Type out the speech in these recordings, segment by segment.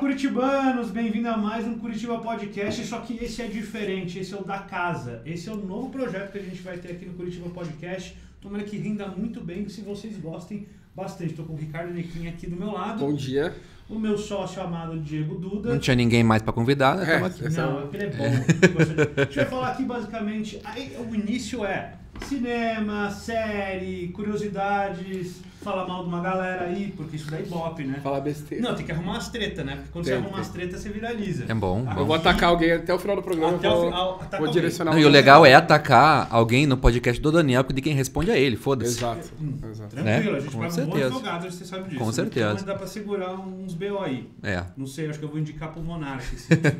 curitibanos! Bem-vindo a mais um Curitiba Podcast, só que esse é diferente, esse é o da casa. Esse é o novo projeto que a gente vai ter aqui no Curitiba Podcast. Tomara que renda muito bem, se vocês gostem bastante. Estou com o Ricardo Nequim aqui do meu lado. Bom dia. O meu sócio amado Diego Duda. Não tinha ninguém mais para convidar, né? É, é não, aquele é bom. É. A gente vai falar aqui basicamente. Aí, o início é cinema, série, curiosidades, falar mal de uma galera aí, porque isso daí é bop, né? Falar besteira. Não, tem que arrumar as tretas, né? Porque quando tem, você arruma tem. as tretas, você viraliza. É bom. Aqui, eu vou atacar alguém até o final do programa. Até vou, o final, vou direcionar E o legal é atacar alguém no podcast do Daniel, porque de quem responde a é ele, foda-se. Exato. Hum, exato. Tranquilo, né? a gente Com certeza. um monte jogado, você sabe disso. Com certeza. Mas dá pra segurar uns BO aí. É. Não sei, acho que eu vou indicar pro Monarque. Tipo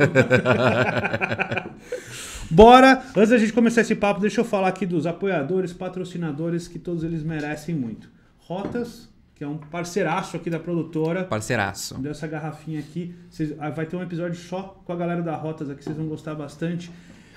Bora! Antes da gente começar esse papo, deixa eu falar aqui dos apoios apoiadores, patrocinadores, que todos eles merecem muito. Rotas, que é um parceiraço aqui da produtora. Parceiraço. Deu essa garrafinha aqui. Ah, vai ter um episódio só com a galera da Rotas aqui, vocês vão gostar bastante.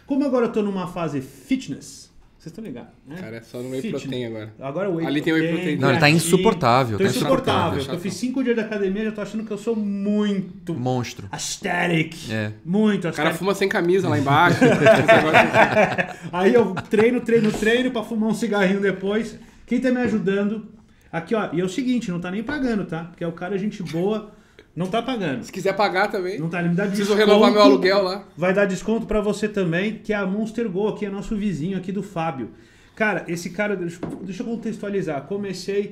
Como agora eu estou numa fase fitness, vocês estão ligados, né? Cara, é só no whey protein agora. Agora o whey Ali protein, tem whey protein. Não, ele tá insuportável. Tô tá insuportável. Eu fiz cinco dias da academia, já tô achando que eu sou muito... Monstro. Aesthetic. É. Muito aesthetic. O cara fuma sem camisa lá embaixo. Aí eu treino, treino, treino pra fumar um cigarrinho depois. Quem tá me ajudando... Aqui, ó. E é o seguinte, não tá nem pagando, tá? Porque é o cara gente boa... Não tá pagando. Se quiser pagar também. Não tá, ele me dá Preciso desconto. renovar meu aluguel lá. Vai dar desconto para você também, que é a Monster Go, aqui é nosso vizinho aqui do Fábio. Cara, esse cara, deixa, deixa eu contextualizar. Comecei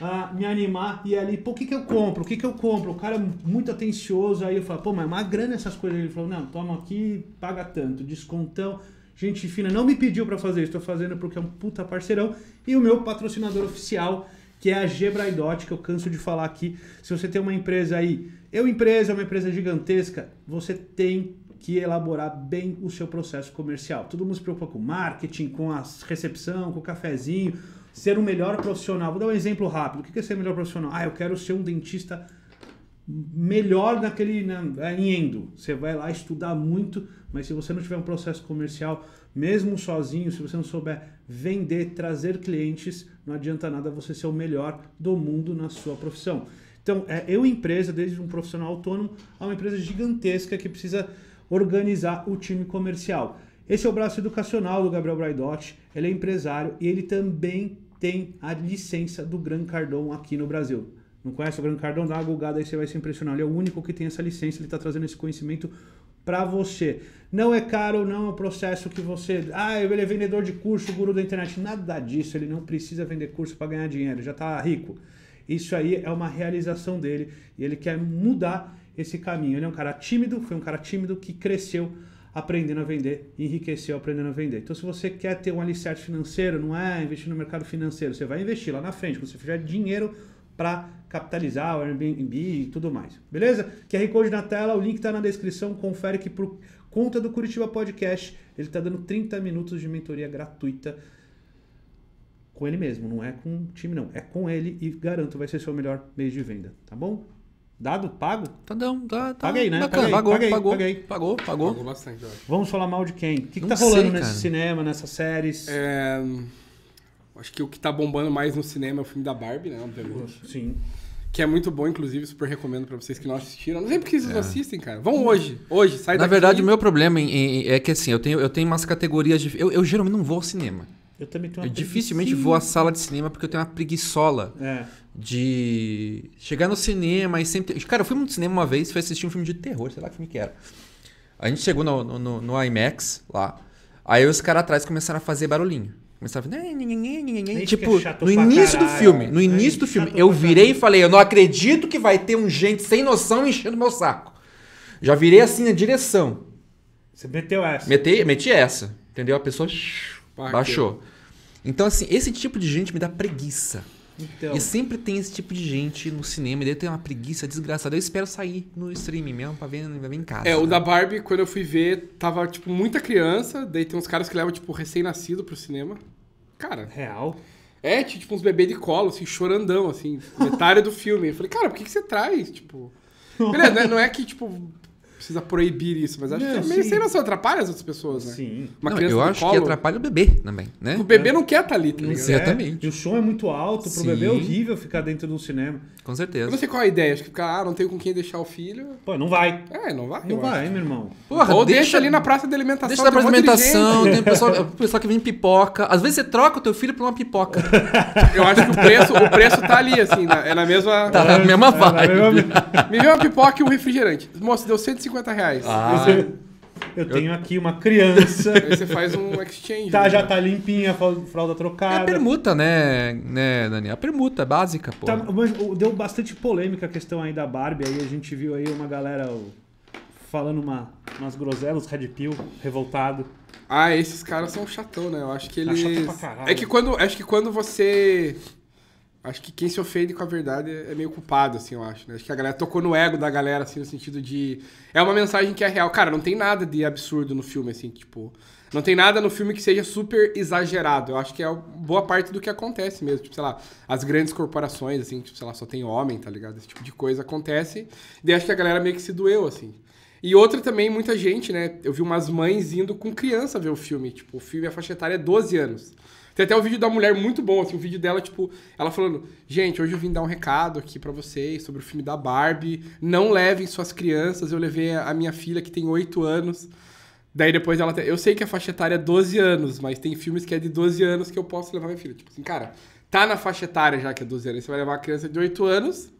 a me animar e ali, pô, o que que eu compro? O que que eu compro? O cara é muito atencioso, aí eu falo, pô, mas é uma grana essas coisas. Ele falou, não, toma aqui, paga tanto, descontão. Gente fina, não me pediu para fazer isso, tô fazendo porque é um puta parceirão. E o meu patrocinador oficial que é a Gebraidot, que eu canso de falar aqui. Se você tem uma empresa aí, eu é empresa, é uma empresa gigantesca, você tem que elaborar bem o seu processo comercial. Todo mundo se preocupa com marketing, com a recepção, com o cafezinho, ser o melhor profissional. Vou dar um exemplo rápido. O que é ser o melhor profissional? Ah, eu quero ser um dentista melhor naquele na, em endo. Você vai lá estudar muito, mas se você não tiver um processo comercial, mesmo sozinho, se você não souber vender, trazer clientes, não adianta nada você ser o melhor do mundo na sua profissão. Então, é, eu empresa, desde um profissional autônomo, a uma empresa gigantesca que precisa organizar o time comercial. Esse é o braço educacional do Gabriel Braidotti, ele é empresário e ele também tem a licença do Gran Cardon aqui no Brasil. Não conhece o Grande Cardão? Dá uma gulgada aí, você vai se impressionar. Ele é o único que tem essa licença, ele está trazendo esse conhecimento para você. Não é caro, não é um processo que você. Ah, ele é vendedor de curso, guru da internet. Nada disso, ele não precisa vender curso para ganhar dinheiro, já está rico. Isso aí é uma realização dele e ele quer mudar esse caminho. Ele é um cara tímido, foi um cara tímido que cresceu aprendendo a vender, enriqueceu aprendendo a vender. Então, se você quer ter um alicerce financeiro, não é investir no mercado financeiro, você vai investir lá na frente. Quando você fizer dinheiro, para capitalizar o Airbnb e tudo mais. Beleza? QR Code na tela, o link está na descrição, confere que por conta do Curitiba Podcast, ele está dando 30 minutos de mentoria gratuita com ele mesmo, não é com o time não, é com ele e garanto vai ser seu melhor mês de venda, tá bom? Dado? Pago? Tá dando, tá, tá. Paguei, né? Bacana, paguei, pagou, paguei, pagou, paguei. pagou, pagou. Pagou bastante, eu acho. Vamos falar mal de quem? O que, que tá sei, rolando cara. nesse cinema, nessas séries? É... Acho que o que tá bombando mais no cinema é o filme da Barbie, né? Obviamente. Sim. Que é muito bom, inclusive, super recomendo para vocês que não assistiram. Não sei porque vocês é. assistem, cara. Vão hoje. Hoje, sai Na verdade, o meu problema em, em, é que assim, eu tenho, eu tenho umas categorias de. Eu, eu geralmente não vou ao cinema. Eu também tenho uma Eu dificilmente vou à sala de cinema porque eu tenho uma preguiçola é. de chegar no cinema e sempre. Cara, eu fui no cinema uma vez, fui assistir um filme de terror, sei lá que filme que era. A gente chegou no, no, no IMAX lá. Aí os caras atrás começaram a fazer barulhinho. Começava. Tipo, no início do filme, no início do filme, eu virei e falei: Eu não acredito que vai ter um gente sem noção enchendo meu saco. Já virei assim na direção. Você meteu essa. Metei, meti essa. Entendeu? A pessoa baixou. Então, assim, esse tipo de gente me dá preguiça. Então. E sempre tem esse tipo de gente no cinema, e daí tem uma preguiça desgraçada. Eu espero sair no streaming mesmo pra ver, vai ver em casa. É, né? o da Barbie, quando eu fui ver, tava, tipo, muita criança, daí tem uns caras que levam, tipo, recém-nascido pro cinema. Cara. Real. É, tinha, tipo, uns bebês de colo, assim, chorandão, assim, metade do filme. Eu falei, cara, por que, que você traz? Tipo. Beleza, né, não é que, tipo, precisa proibir isso, mas acho não, que é sei sim. sem noção, atrapalha as outras pessoas, né? Sim. Uma não, eu acho colo... que atrapalha o bebê também, né? O bebê é. não quer estar tá ali, tá ligado? Exatamente. É. E o som é muito alto, pro sim. bebê é horrível ficar dentro de um cinema. Com certeza. Eu não sei qual é a ideia, acho que ficar, ah, não tenho com quem deixar o filho. Pô, não vai. É, não vai. Não vai, meu irmão. Porra, Ou deixa, deixa, ali na praça de alimentação. Deixa na praça de alimentação, tem o pessoal, o pessoal que vem pipoca. Às vezes você troca o teu filho por uma pipoca. eu acho que o preço, o preço tá ali, assim, na, né? é na mesma... Tá na mesma é, é vibe. Me viu uma pipoca e um refrigerante. Moço, deu 150 150 reais. Ah. Eu tenho aqui uma criança. Aí você faz um exchange. Tá, né? já tá limpinha, fralda trocada. É a permuta, né, né, Dani? A permuta básica, pô. Tá, mas deu bastante polêmica a questão aí da Barbie. Aí a gente viu aí uma galera falando uma, umas groselas, Red Pill, revoltado. Ah, esses caras são chatão, né? Eu acho que tá eles. Tá é que quando, acho que quando você Acho que quem se ofende com a verdade é meio culpado, assim, eu acho. Né? Acho que a galera tocou no ego da galera, assim, no sentido de. É uma mensagem que é real. Cara, não tem nada de absurdo no filme, assim, tipo. Não tem nada no filme que seja super exagerado. Eu acho que é boa parte do que acontece mesmo. Tipo, sei lá, as grandes corporações, assim, tipo, sei lá, só tem homem, tá ligado? Esse tipo de coisa acontece. E acho que a galera meio que se doeu, assim. E outra também, muita gente, né? Eu vi umas mães indo com criança ver o filme. Tipo, o filme, a faixa etária é 12 anos. Tem até o um vídeo da mulher muito bom, assim, o um vídeo dela, tipo, ela falando: gente, hoje eu vim dar um recado aqui para vocês sobre o filme da Barbie. Não levem suas crianças. Eu levei a minha filha que tem 8 anos. Daí depois ela. Eu sei que a faixa etária é 12 anos, mas tem filmes que é de 12 anos que eu posso levar minha filha. Tipo assim, cara, tá na faixa etária já que é 12 anos. Você vai levar uma criança de 8 anos.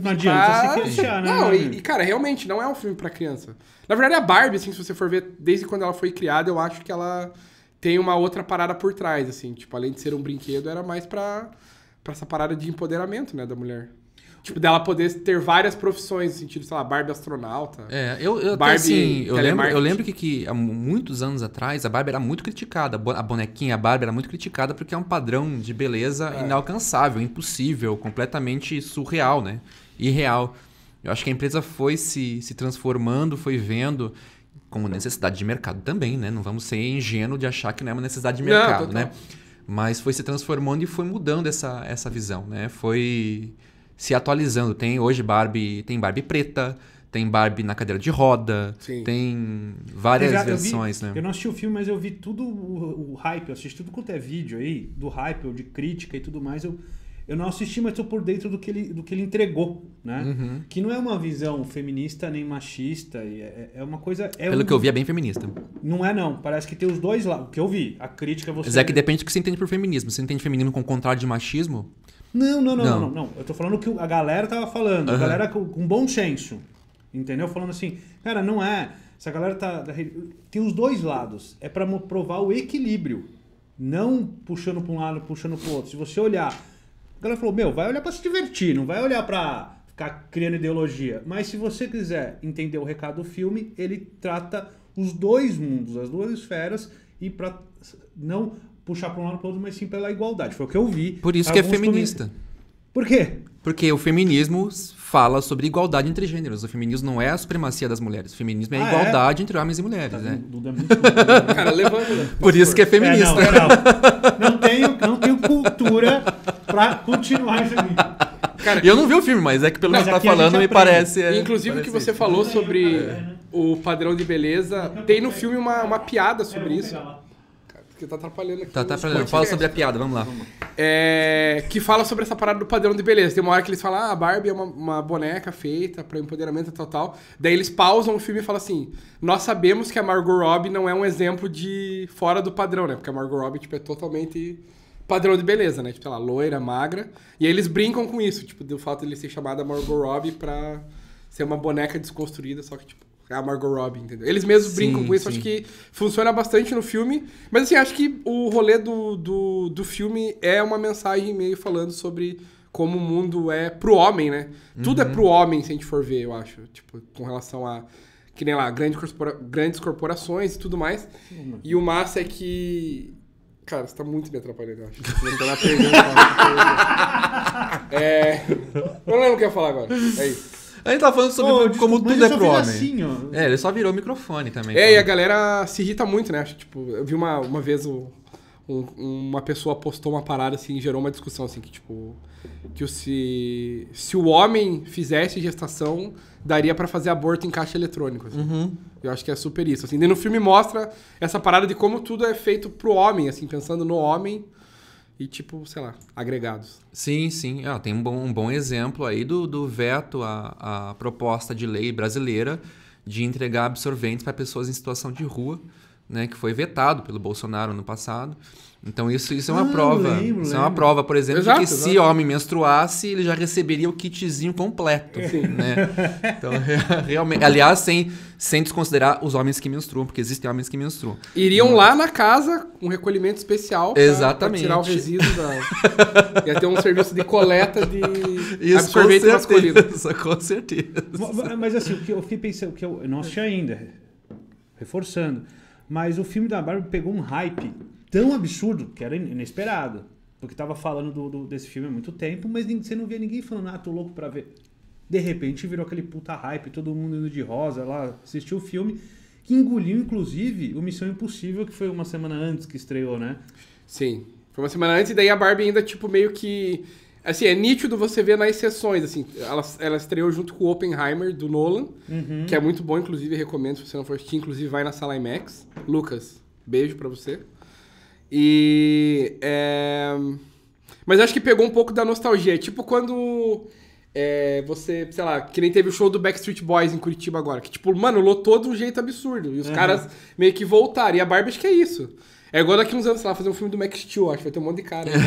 Não adianta ah, se queixar, né? Não, e, né? e, cara, realmente não é um filme para criança. Na verdade, a Barbie, assim, se você for ver, desde quando ela foi criada, eu acho que ela tem uma outra parada por trás, assim. Tipo, além de ser um brinquedo, era mais pra, pra essa parada de empoderamento, né, da mulher. Tipo, dela poder ter várias profissões, no sentido, sei lá, Barbie astronauta. É, eu, eu Barbie até, assim, eu lembro, eu lembro que, que há muitos anos atrás a Barbie era muito criticada. A bonequinha, a Barbie era muito criticada porque é um padrão de beleza é. inalcançável, impossível, completamente surreal, né? Irreal. Eu acho que a empresa foi se, se transformando, foi vendo como uhum. necessidade de mercado também, né? Não vamos ser ingênuos de achar que não é uma necessidade de mercado, não, né? Mas foi se transformando e foi mudando essa, essa visão, né? Foi se atualizando. Tem hoje Barbie, tem Barbie preta, tem Barbie na cadeira de roda, Sim. tem várias já, versões, eu vi, né? Eu não assisti o filme, mas eu vi tudo o, o hype, eu assisti tudo quanto é vídeo aí, do hype, ou de crítica e tudo mais. Eu eu não assisti, mas estou por dentro do que ele, do que ele entregou, né? Uhum. Que não é uma visão feminista nem machista, é, é uma coisa... É Pelo um... que eu vi, é bem feminista. Não é não, parece que tem os dois lados. O que eu vi, a crítica... Você... Mas é que depende do que você entende por feminismo. Você entende feminismo com o contrário de machismo? Não, não, não, não. não, não. Eu estou falando o que a galera tava falando, uhum. a galera com, com bom senso, entendeu? Falando assim, cara, não é... Essa galera tá... Tem os dois lados, é para provar o equilíbrio não puxando para um lado, puxando para o outro. Se você olhar a galera falou: meu, vai olhar para se divertir, não vai olhar para ficar criando ideologia. Mas se você quiser entender o recado do filme, ele trata os dois mundos, as duas esferas, e para não puxar para um lado para outro, mas sim pela igualdade. Foi o que eu vi. Por isso que é feminista. Por quê? Porque o feminismo fala sobre igualdade entre gêneros. O feminismo não é a supremacia das mulheres. O feminismo é a ah, é? igualdade é? entre homens e mulheres. Tá, né? Duda é muito né? Cara, levanta. Né? Por, isso que é, é feminista. É, não, não, não, tenho, não tenho cultura para continuar isso aqui. E eu não vi o filme, mas é que pelo que você tá falando me parece. É, Inclusive parece o que você falou sobre é, né? o padrão de beleza, tem no filme uma, uma piada sobre isso porque tá atrapalhando aqui. Tá atrapalhando. Fala sobre a piada, vamos lá. É, que fala sobre essa parada do padrão de beleza. Tem uma hora que eles falam, ah, a Barbie é uma, uma boneca feita pra empoderamento total. Daí eles pausam o filme e falam assim, nós sabemos que a Margot Robbie não é um exemplo de fora do padrão, né? Porque a Margot Robbie, tipo, é totalmente padrão de beleza, né? Tipo, sei lá, é loira, magra. E aí eles brincam com isso, tipo, do fato de ele ser chamado Margot Robbie pra ser uma boneca desconstruída, só que, tipo, é a Margot Robbie, entendeu? Eles mesmos sim, brincam com isso, sim. acho que funciona bastante no filme. Mas assim, acho que o rolê do, do, do filme é uma mensagem meio falando sobre como o mundo é pro homem, né? Uhum. Tudo é uhum. pro homem, se a gente for ver, eu acho. Tipo, com relação a. Que nem lá, grandes, corpora grandes corporações e tudo mais. E o massa é que. Cara, você tá muito me atrapalhando, eu acho. Você tá perdendo. é. Eu não lembro o que eu ia falar agora. É isso. A gente tá falando sobre oh, desculpa, como tudo é pro homem. Assim, é, ele só virou microfone também. É, então. e a galera se irrita muito, né? Tipo, eu vi uma, uma vez o, um, uma pessoa postou uma parada assim e gerou uma discussão assim que tipo que se se o homem fizesse gestação daria para fazer aborto em caixa eletrônico assim. uhum. eu acho que é super isso assim e no filme mostra essa parada de como tudo é feito pro homem assim pensando no homem e tipo, sei lá, agregados. Sim, sim. Ah, tem um bom, um bom exemplo aí do, do veto à, à proposta de lei brasileira de entregar absorventes para pessoas em situação de rua, né, que foi vetado pelo Bolsonaro no passado. Então isso, isso é uma ah, prova. Lembro, isso lembro. é uma prova, por exemplo, exato, que exato. se homem menstruasse, ele já receberia o kitzinho completo. Sim. Né? Então, realmente. Aliás, sem, sem desconsiderar os homens que menstruam, porque existem homens que menstruam. Iriam lá na casa um recolhimento especial para tirar o resíduo da. Ia ter um serviço de coleta de isso, absorvente com masculino. Com certeza. Mas assim, o que eu fiquei pensando, que eu não assisti ainda, reforçando. Mas o filme da Barbie pegou um hype tão absurdo que era inesperado. Porque tava falando do, do, desse filme há muito tempo, mas você não via ninguém falando, ah, tô louco pra ver. De repente virou aquele puta hype, todo mundo indo de rosa lá, assistiu o filme, que engoliu, inclusive, o Missão Impossível, que foi uma semana antes que estreou, né? Sim. Foi uma semana antes, e daí a Barbie ainda, tipo, meio que. Assim, é nítido você ver nas sessões, assim. Ela, ela estreou junto com o Oppenheimer, do Nolan, uhum. que é muito bom, inclusive, recomendo se você não for assistir. Inclusive, vai na sala IMAX. Lucas, beijo para você. E. É... Mas acho que pegou um pouco da nostalgia. É tipo quando. É, você, sei lá, que nem teve o show do Backstreet Boys em Curitiba agora. Que, tipo, mano, lotou de um jeito absurdo. E os uhum. caras meio que voltaram. E a Barbie acho que é isso. É igual daqui uns anos, sei lá, fazer um filme do Max Steel, acho que vai ter um monte de cara. Né?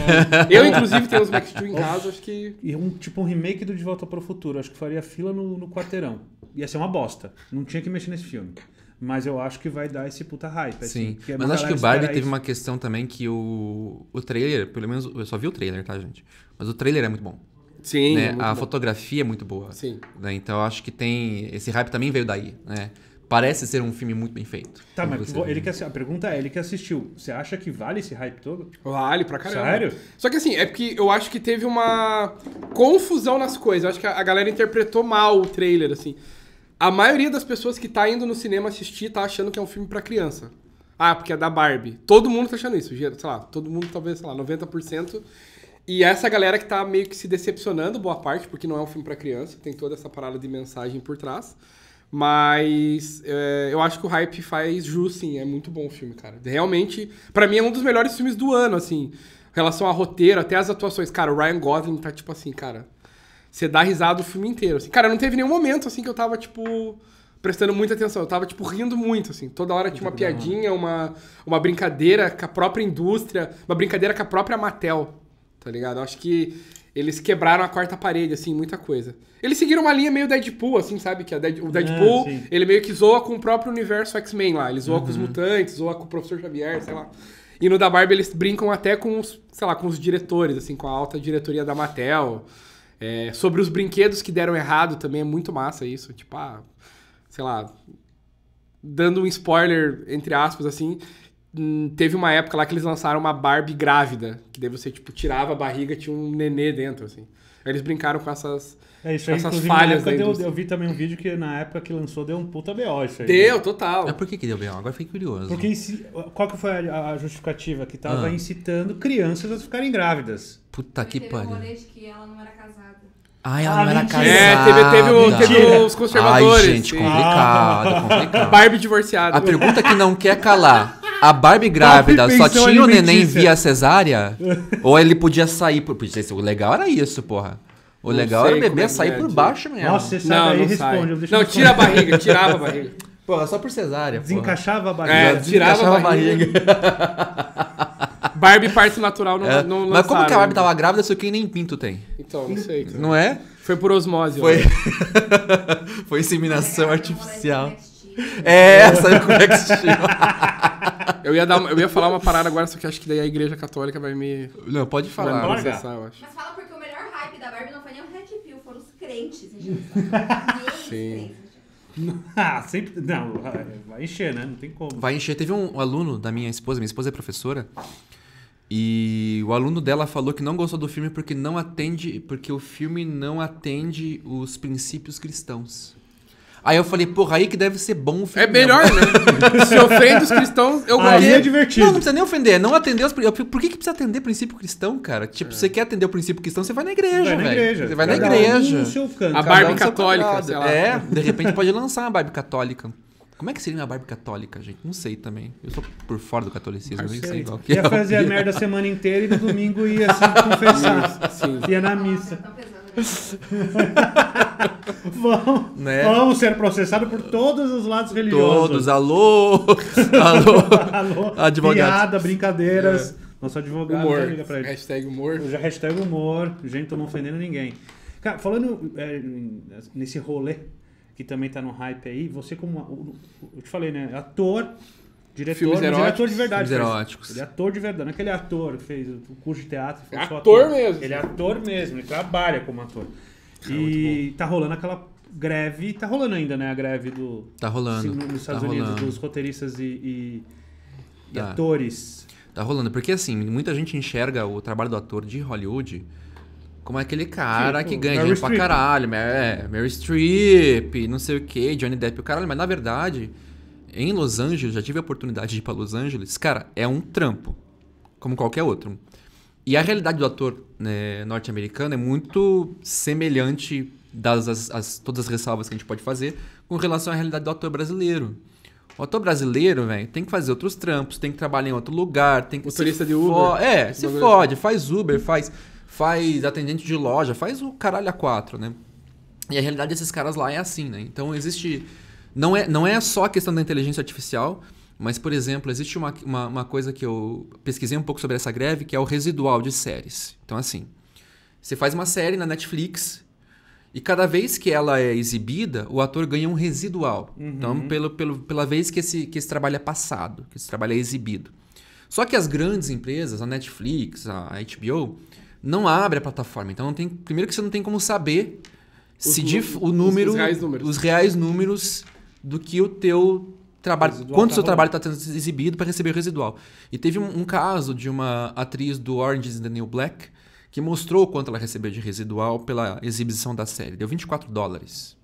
eu, inclusive, tenho os Max Steel em casa, acho que. E um tipo um remake do De Volta para o Futuro, acho que faria fila no, no quarteirão. Ia ser uma bosta. Não tinha que mexer nesse filme. Mas eu acho que vai dar esse puta hype. Assim, Sim. Assim, mas acho que o Barbie teve isso. uma questão também que o, o trailer, pelo menos eu só vi o trailer, tá, gente? Mas o trailer é muito bom. Sim. Né? muito a bom. fotografia é muito boa. Sim. Né? Então acho que tem. Esse hype também veio daí, né? Parece ser um filme muito bem feito. Tá, mas ele que, a pergunta é, ele que assistiu, você acha que vale esse hype todo? Vale pra caramba. Sério? Só que assim, é porque eu acho que teve uma confusão nas coisas. Eu acho que a galera interpretou mal o trailer, assim. A maioria das pessoas que tá indo no cinema assistir tá achando que é um filme para criança. Ah, porque é da Barbie. Todo mundo tá achando isso, sei lá, todo mundo talvez, sei lá, 90%. E essa galera que tá meio que se decepcionando, boa parte, porque não é um filme para criança, tem toda essa parada de mensagem por trás. Mas é, eu acho que o hype faz jus, sim. É muito bom o filme, cara. Realmente, para mim é um dos melhores filmes do ano, assim. Em relação a roteiro, até as atuações. Cara, o Ryan Gosling tá tipo assim, cara você dá risada o filme inteiro. Assim. Cara, não teve nenhum momento assim que eu tava, tipo, prestando muita atenção. Eu tava, tipo, rindo muito, assim. Toda hora tinha uma piadinha, uma, uma brincadeira com a própria indústria, uma brincadeira com a própria Mattel, tá ligado? Eu acho que eles quebraram a quarta parede, assim, muita coisa. Eles seguiram uma linha meio Deadpool, assim, sabe? Que Dead, o é, Deadpool, é, ele meio que zoa com o próprio universo X-Men lá. Ele zoa uhum. com os uhum. mutantes, zoa com o Professor Xavier, sei lá. E no da Barbie eles brincam até com os, sei lá, com os diretores, assim, com a alta diretoria da Mattel. É, sobre os brinquedos que deram errado também é muito massa isso. Tipo, ah, sei lá. Dando um spoiler, entre aspas, assim. Hum, teve uma época lá que eles lançaram uma Barbie grávida. Que daí você, tipo, tirava a barriga tinha um nenê dentro, assim. Aí eles brincaram com essas é isso aí, essas falhas aí. deu, eu vi também um vídeo que na época que lançou deu um puta BO isso aí. Deu, né? total. Mas é, por que, que deu BO? Agora fiquei curioso. Porque qual que foi a, justificativa? Que tava ah. incitando crianças a ficarem grávidas. Puta Porque que pariu. que ela não era casada. Ai, ah, ela ah, não era casada. É, teve, teve, teve os conservadores. Ai, gente, complicado, ah. complicado. Barbie divorciada. A pergunta que não quer calar. A Barbie grávida só tinha o neném via cesárea? ou ele podia sair? Por... O legal era isso, porra. O legal era o bebê sair é por baixo mesmo. Né? Nossa, você sai não, daí e responde. Sai. Não, tira a barriga, tirava a barriga. Porra, só por cesárea. Desencaixava a barriga. É, é tirava a barriga. Barbie parte natural não, é. não Mas como que a Barbie tava grávida se o que nem pinto tem? Então, não sei. Não é? Foi por osmose. Foi, Foi inseminação artificial. É, saiu com o Lex eu ia, dar, eu ia falar uma parada agora, só que acho que daí a igreja católica vai me... Não, pode falar. eu acho. Mas fala porque diferentes. Sim. Ah, sempre. Não, vai encher, né? Não tem como. Vai encher. Teve um, um aluno da minha esposa, minha esposa é professora, e o aluno dela falou que não gostou do filme porque não atende, porque o filme não atende os princípios cristãos. Aí eu falei, porra, aí que deve ser bom o é filme. É melhor, mesmo. né? Se ofende os cristãos, eu gosto. Aí é divertido. Não, não precisa nem ofender, não atender os. Por que, que precisa atender o princípio cristão, cara? Tipo, é. você quer atender o princípio cristão, você vai na igreja, velho. Vai na igreja. Você vai cada na igreja. Um seu canto, a Barbie um católica. É, de repente pode lançar uma Barbie católica. Como é que seria uma Barbie católica, gente? Não sei também. Eu sou por fora do catolicismo, nem sei qual é que é. Ia fazer a merda a semana inteira e no domingo ia se confessar. Sim. Ia na missa. Tá pesado vão, né? vão ser processados por todos os lados religiosos. Todos, alô, alô, alô Piada, brincadeiras. É. Nosso advogado humor. liga pra ele. Hashtag humor. Já é hashtag humor. Gente, tô não ofendendo ninguém. Cara, falando é, nesse rolê que também tá no hype aí, você como... Eu te falei, né? Ator Diretor, filmes é eróticos, de verdade. Filmes eróticos. Ele é ator de verdade. Não é aquele é ator que fez o curso de teatro. É ator, ator, mesmo. Ele é ator mesmo. Ele trabalha como ator. É, e tá rolando aquela greve. Tá rolando ainda, né? A greve do... Tá rolando. nos tá Estados tá Unidos, rolando. dos roteiristas e, e, e tá. atores. Tá rolando. Porque, assim, muita gente enxerga o trabalho do ator de Hollywood como aquele cara tipo, que ganha Mary dinheiro pra caralho. É, Mary, Streep, não sei o quê, Johnny Depp, o caralho. Mas, na verdade em Los Angeles, já tive a oportunidade de ir para Los Angeles, cara, é um trampo, como qualquer outro. E a realidade do ator né, norte-americano é muito semelhante, das as, as, todas as ressalvas que a gente pode fazer, com relação à realidade do ator brasileiro. O ator brasileiro, velho, tem que fazer outros trampos, tem que trabalhar em outro lugar, tem que. Motorista de Uber. É, se fode, assim. faz Uber, faz, faz atendente de loja, faz o caralho a quatro, né? E a realidade desses caras lá é assim, né? Então existe não é, não é só a questão da inteligência artificial, mas, por exemplo, existe uma, uma, uma coisa que eu pesquisei um pouco sobre essa greve, que é o residual de séries. Então, assim, você faz uma série na Netflix e cada vez que ela é exibida, o ator ganha um residual. Então, uhum. Então, pelo, pelo, pela vez que esse, que esse trabalho é passado, que esse trabalho é exibido. Só que as grandes empresas, a Netflix, a HBO, não abre a plataforma. Então, tem, primeiro que você não tem como saber se o número, os, os, reais os reais números do que o teu trabalho, residual quanto tá seu trabalho está sendo exibido para receber o residual. E teve um, um, caso de uma atriz do Orange is the New Black que mostrou quanto ela recebeu de residual pela exibição da série. Deu 24 dólares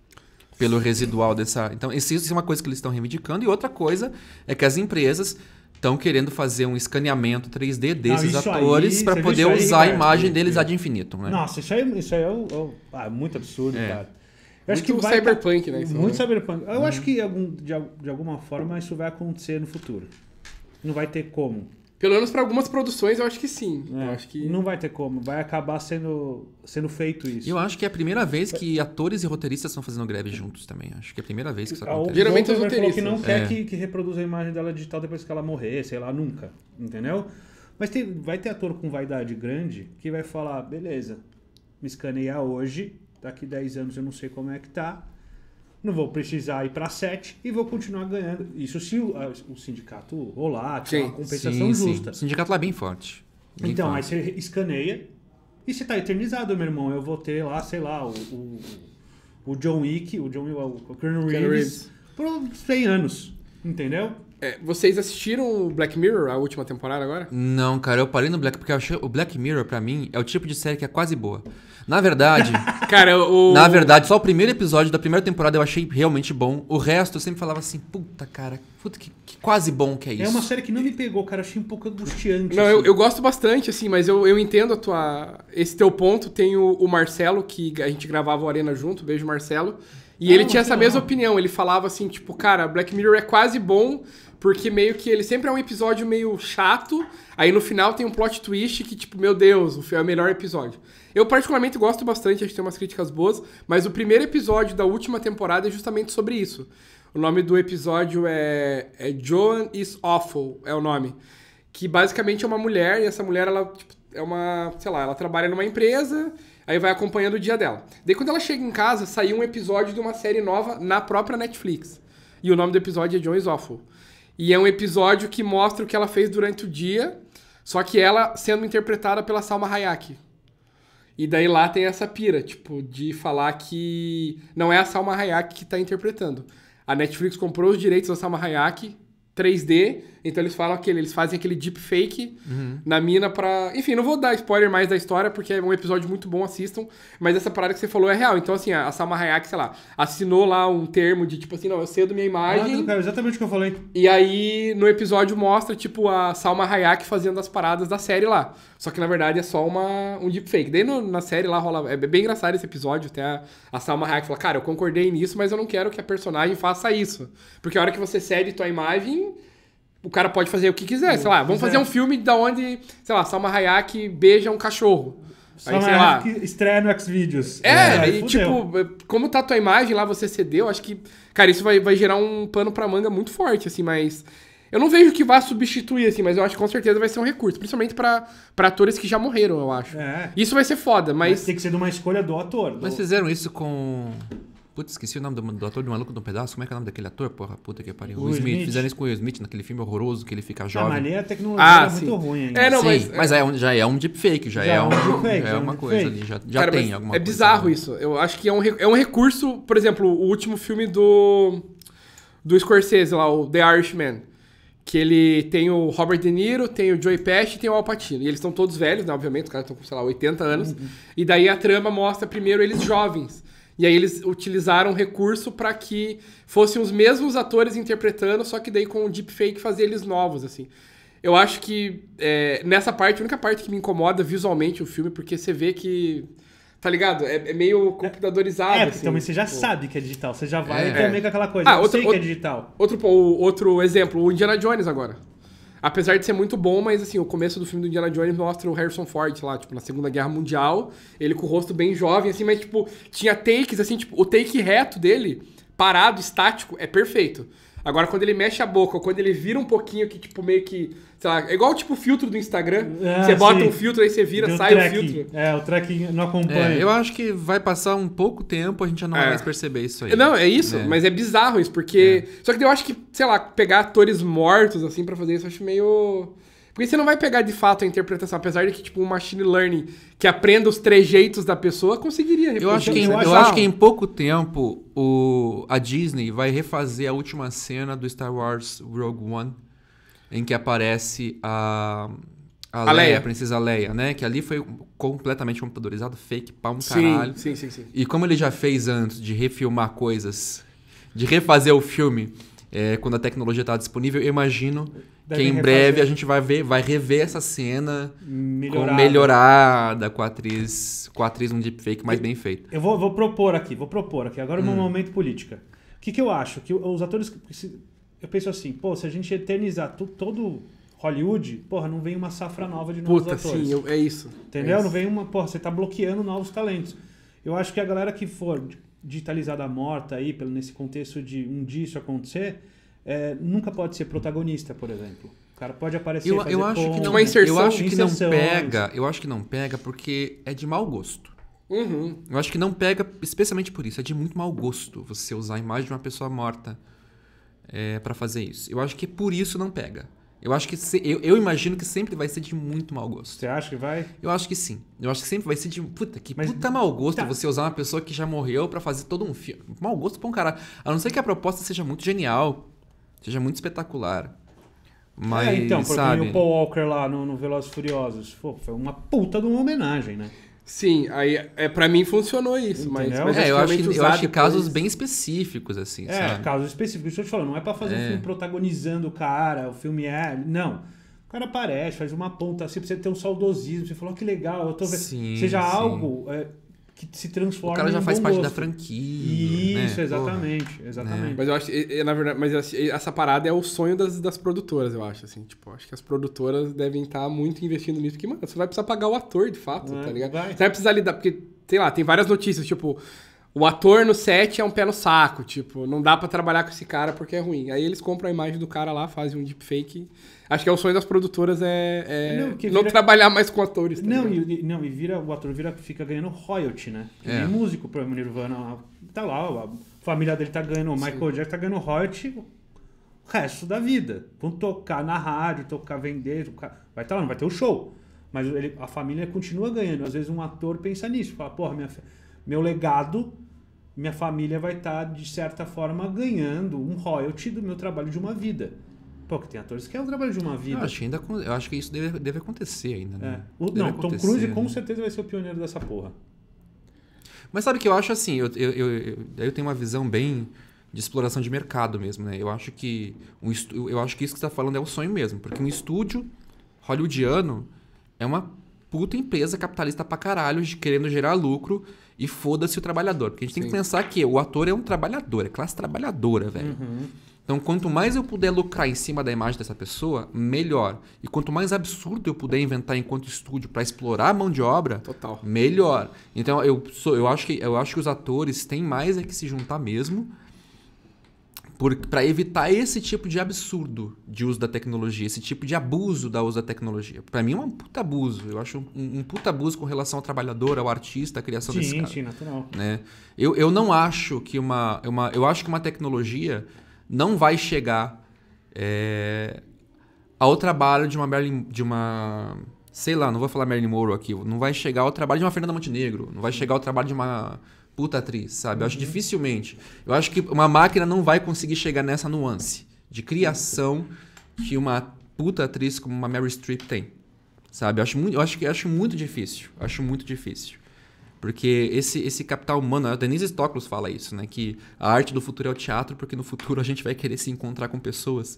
pelo residual dessa. Então, isso, é uma coisa que eles estão reivindicando. E outra coisa é que as empresas estão querendo fazer um escaneamento 3D desses não, atores para poder usar aí, a imagem deles ad infinito, Né? Nossa, isso aí, isso aí é, é, é, muito absurdo, é. cara. Eu acho que vai cyberpunk, tá... né? Muito é. cyberpunk. Eu uhum. acho que algum, de, de alguma forma isso vai acontecer no futuro. Não vai ter como. Pelo menos para algumas produções eu acho que sim. É, acho que... Não vai ter como, vai acabar sendo, sendo feito isso. Eu acho que é a primeira vez que atores e roteiristas estão fazendo greve juntos também. Acho que é a primeira vez que isso acontece. Geralmente os roteiristas. que não quer é. que, que reproduza a imagem dela digital depois que ela morrer, sei lá, nunca. Entendeu? Mas tem, vai ter ator com vaidade grande que vai falar, beleza, me escaneia hoje, daqui 10 anos eu não sei como é que tá, não vou precisar ir para 7 e vou continuar ganhando. Isso se o, o sindicato rolar, tiver uma compensação sim, justa. Sim. O sindicato lá é bem forte. Bem então, forte. aí você escaneia e você tá eternizado, meu irmão. Eu vou ter lá, sei lá, o, o, o John Wick, o John o Colonel Reeves, Reeves, por 100 anos, entendeu? É, vocês assistiram o Black Mirror, a última temporada agora? Não, cara, eu parei no Black porque achei, o Black Mirror, para mim, é o tipo de série que é quase boa. Na verdade. Cara, o. Na verdade, só o primeiro episódio da primeira temporada eu achei realmente bom. O resto eu sempre falava assim, puta, cara, puta, que, que quase bom que é isso. É uma série que não me pegou, cara. Achei um pouco angustiante. Não, assim. eu, eu, gosto bastante, assim, mas eu, eu entendo a tua. Esse teu ponto. Tem o, o Marcelo, que a gente gravava o Arena junto. Beijo, Marcelo. E ah, ele tinha essa não. mesma opinião. Ele falava assim, tipo, cara, Black Mirror é quase bom, porque meio que ele sempre é um episódio meio chato. Aí no final tem um plot twist que, tipo, meu Deus, o é o melhor episódio. Eu particularmente gosto bastante, acho que tem umas críticas boas, mas o primeiro episódio da última temporada é justamente sobre isso. O nome do episódio é, é Joan is Awful, é o nome. Que basicamente é uma mulher, e essa mulher, ela tipo, é uma, sei lá, ela trabalha numa empresa, aí vai acompanhando o dia dela. Daí quando ela chega em casa, saiu um episódio de uma série nova na própria Netflix. E o nome do episódio é Joan is Awful. E é um episódio que mostra o que ela fez durante o dia, só que ela sendo interpretada pela Salma Hayek, e daí lá tem essa pira, tipo, de falar que não é a Salma Hayek que tá interpretando. A Netflix comprou os direitos da Salma Hayek 3D, então eles falam aquele, eles fazem aquele deepfake uhum. na mina pra. Enfim, não vou dar spoiler mais da história, porque é um episódio muito bom, assistam. Mas essa parada que você falou é real. Então, assim, a Salma Hayek, sei lá, assinou lá um termo de tipo assim, não, eu cedo minha ah, imagem. Ah, cara, exatamente o que eu falei. E aí, no episódio, mostra, tipo, a Salma Hayek fazendo as paradas da série lá. Só que na verdade é só uma, um deepfake. Daí no, na série lá rola. É bem engraçado esse episódio. Até a, a Salma Hayek fala: Cara, eu concordei nisso, mas eu não quero que a personagem faça isso. Porque a hora que você cede tua imagem, o cara pode fazer o que quiser. sei lá, vamos fazer um filme da onde, sei lá, Salma Hayek beija um cachorro. Aí, sei lá. Que estreia no Xvideos. É, é, e fudeu. tipo, como tá a tua imagem lá, você cedeu, acho que. Cara, isso vai, vai gerar um pano pra manga muito forte, assim, mas. Eu não vejo que vá substituir, assim, mas eu acho que com certeza vai ser um recurso. Principalmente pra, pra atores que já morreram, eu acho. É. Isso vai ser foda, mas. mas tem que ser de uma escolha do ator. Do... Mas fizeram isso com. Putz, esqueci o nome do, do ator do Maluco do Pedaço. Como é que é o nome daquele ator? Porra, puta que pariu. O Smith. Smith. Fizeram isso com o Smith naquele filme horroroso que ele fica ah, jovem. Ah, mas ali a tecnologia ah, sim. muito ruim ainda. É, não, sim, mas, mas é um, já é um deepfake. Já, já é, é um, deepfake, é já é uma coisa ali. Já, já Cara, tem alguma é coisa. É bizarro isso. Eu acho que é um, é um recurso... Por exemplo, o último filme do... Do Scorsese lá, o The Irishman que ele tem o Robert De Niro, tem o Joey Pesci e tem o Al Pacino. E eles estão todos velhos, né? Obviamente, os caras estão com, sei lá, 80 anos. Uhum. E daí a trama mostra primeiro eles jovens. E aí eles utilizaram recurso para que fossem os mesmos atores interpretando, só que daí com o deepfake fazer eles novos, assim. Eu acho que é, nessa parte, a única parte que me incomoda visualmente o filme, porque você vê que Tá ligado? É, é meio é. computadorizado. É, assim, então, você já tipo... sabe que é digital. Você já vai é, meio que aquela coisa. Ah, eu outro, sei outro, que é digital. Outro, outro exemplo, o Indiana Jones agora. Apesar de ser muito bom, mas assim, o começo do filme do Indiana Jones mostra o Harrison Ford lá, tipo, na Segunda Guerra Mundial, ele com o rosto bem jovem, assim, mas tipo, tinha takes, assim, tipo, o take reto dele, parado, estático, é perfeito. Agora, quando ele mexe a boca, ou quando ele vira um pouquinho que, tipo, meio que. Sei lá, é igual tipo o filtro do Instagram. É, você bota sim. um filtro, aí você vira, Deu sai o, o filtro. É, o track não acompanha. É, eu acho que vai passar um pouco tempo, a gente já não é. vai mais perceber isso aí. Não, é isso, é. mas é bizarro isso, porque. É. Só que eu acho que, sei lá, pegar atores mortos, assim, para fazer isso, eu acho meio. Porque você não vai pegar de fato a interpretação, apesar de que, tipo, um machine learning que aprenda os trejeitos da pessoa conseguiria reproduzir. Eu acho que, em, eu acho que em pouco tempo o, a Disney vai refazer a última cena do Star Wars Rogue One, em que aparece a. A, a Leia, Leia, a princesa Leia, né? Que ali foi completamente computadorizado, fake pra um caralho. Sim, sim, sim, E como ele já fez antes de refilmar coisas, de refazer o filme é, quando a tecnologia está disponível, eu imagino Deve que em breve refazer. a gente vai ver, vai rever essa cena melhorada, com, melhorada, com a atriz, com a atriz um deepfake mais eu, bem feito. Eu vou, vou, propor aqui, vou propor aqui. Agora hum. momento política. O que, que eu acho? Que os atores. Eu penso assim, pô, se a gente eternizar tu, todo Hollywood, porra, não vem uma safra nova de novos Puta, atores. Sim, eu, é isso. Entendeu? É isso. Não vem uma. Porra, você tá bloqueando novos talentos. Eu acho que a galera que for digitalizada morta aí, pelo, nesse contexto de um dia isso acontecer é, nunca pode ser protagonista, por exemplo. O cara pode aparecer eu, eu acho que não, uma inserção. Eu acho que não pega, eu acho que não pega porque é de mau gosto. Uhum. Eu acho que não pega especialmente por isso. É de muito mau gosto você usar a imagem de uma pessoa morta é, para fazer isso. Eu acho que por isso não pega. Eu acho que se, eu, eu, imagino que sempre vai ser de muito mau gosto. Você acha que vai? Eu acho que sim. Eu acho que sempre vai ser de puta que Mas, puta mau gosto tá. você usar uma pessoa que já morreu para fazer todo um filme. Mau gosto pra um cara. A não ser que a proposta seja muito genial, seja muito espetacular. É, mas, é, então, porque exemplo, o Paul Walker lá no, no Velozes Furiosos, pô, foi uma puta de uma homenagem, né? Sim, aí é, para mim funcionou isso, mas, mas é, é eu acho que, eu acho que casos bem específicos assim, é, sabe? casos específicos. Estou te falando, não é para fazer é. um filme protagonizando o cara, o filme é, não. O cara aparece, faz uma ponta assim, pra você ter um saudosismo, você falou, oh, que legal, eu tô vendo. Seja sim. algo é, que se transforma. O cara já faz parte gosto. da franquia. Né? Isso, né? exatamente, Porra, exatamente. Né? Mas eu acho, na verdade, mas assim, essa parada é o sonho das, das produtoras, eu acho, assim, tipo, acho que as produtoras devem estar tá muito investindo nisso, porque, mano, você vai precisar pagar o ator, de fato, é, tá ligado? Vai. Você vai precisar lidar, porque, sei lá, tem várias notícias, tipo, o ator no set é um pé no saco, tipo, não dá para trabalhar com esse cara porque é ruim. Aí eles compram a imagem do cara lá, fazem um deepfake. Acho que é o sonho das produtoras é, é não, vira... não, trabalhar mais com atores. Tá não, e, não, e vira, o ator vira, fica ganhando royalty, né? Porque é. é. músico pro Nirvana, tá lá, a família dele tá ganhando, o Michael Jackson tá ganhando royalty o resto da vida. Vão tocar na rádio, tocar, vender, tocar... vai estar tá lá, não vai ter o um show. Mas ele, a família continua ganhando. Às vezes um ator pensa nisso, fala, porra, minha, meu legado minha família vai estar, tá, de certa forma, ganhando um royalty do meu trabalho de uma vida. Pô, que tem atores que é o trabalho de uma vida. Eu acho, ainda, eu acho que isso deve, deve acontecer ainda, né? É. O, deve não, Tom Cruise né? com certeza vai ser o pioneiro dessa porra. Mas sabe o que eu acho assim, eu, eu, eu, eu tenho uma visão bem de exploração de mercado mesmo, né? Eu acho que, um eu acho que isso que você está falando é o um sonho mesmo. Porque um estúdio hollywoodiano é uma puta empresa capitalista pra caralho, querendo gerar lucro e foda-se o trabalhador. Porque a gente Sim. tem que pensar que o ator é um trabalhador, é classe trabalhadora, velho. Uhum. Então, quanto mais eu puder lucrar em cima da imagem dessa pessoa, melhor. E quanto mais absurdo eu puder inventar enquanto estúdio para explorar a mão de obra, Total. melhor. Então, eu, sou, eu, acho que, eu acho que os atores têm mais é que se juntar mesmo para evitar esse tipo de absurdo de uso da tecnologia, esse tipo de abuso da uso da tecnologia. Para mim é um puta abuso. Eu acho um, um puta abuso com relação ao trabalhador, ao artista, à criação sim, desse cara. Sim, natural. Né? Eu, eu não acho que uma, uma... Eu acho que uma tecnologia não vai chegar é, ao trabalho de uma Merlin... De uma, sei lá, não vou falar Marilyn Monroe aqui. Não vai chegar ao trabalho de uma Fernanda Montenegro. Não vai chegar ao trabalho de uma puta atriz, sabe? Eu acho uhum. dificilmente. Eu acho que uma máquina não vai conseguir chegar nessa nuance de criação que uma puta atriz como uma Mary Streep tem. Sabe? Eu acho muito, eu acho que acho muito difícil. Acho muito difícil. Porque esse, esse capital humano, a Denise Stoklos fala isso, né? Que a arte do futuro é o teatro, porque no futuro a gente vai querer se encontrar com pessoas.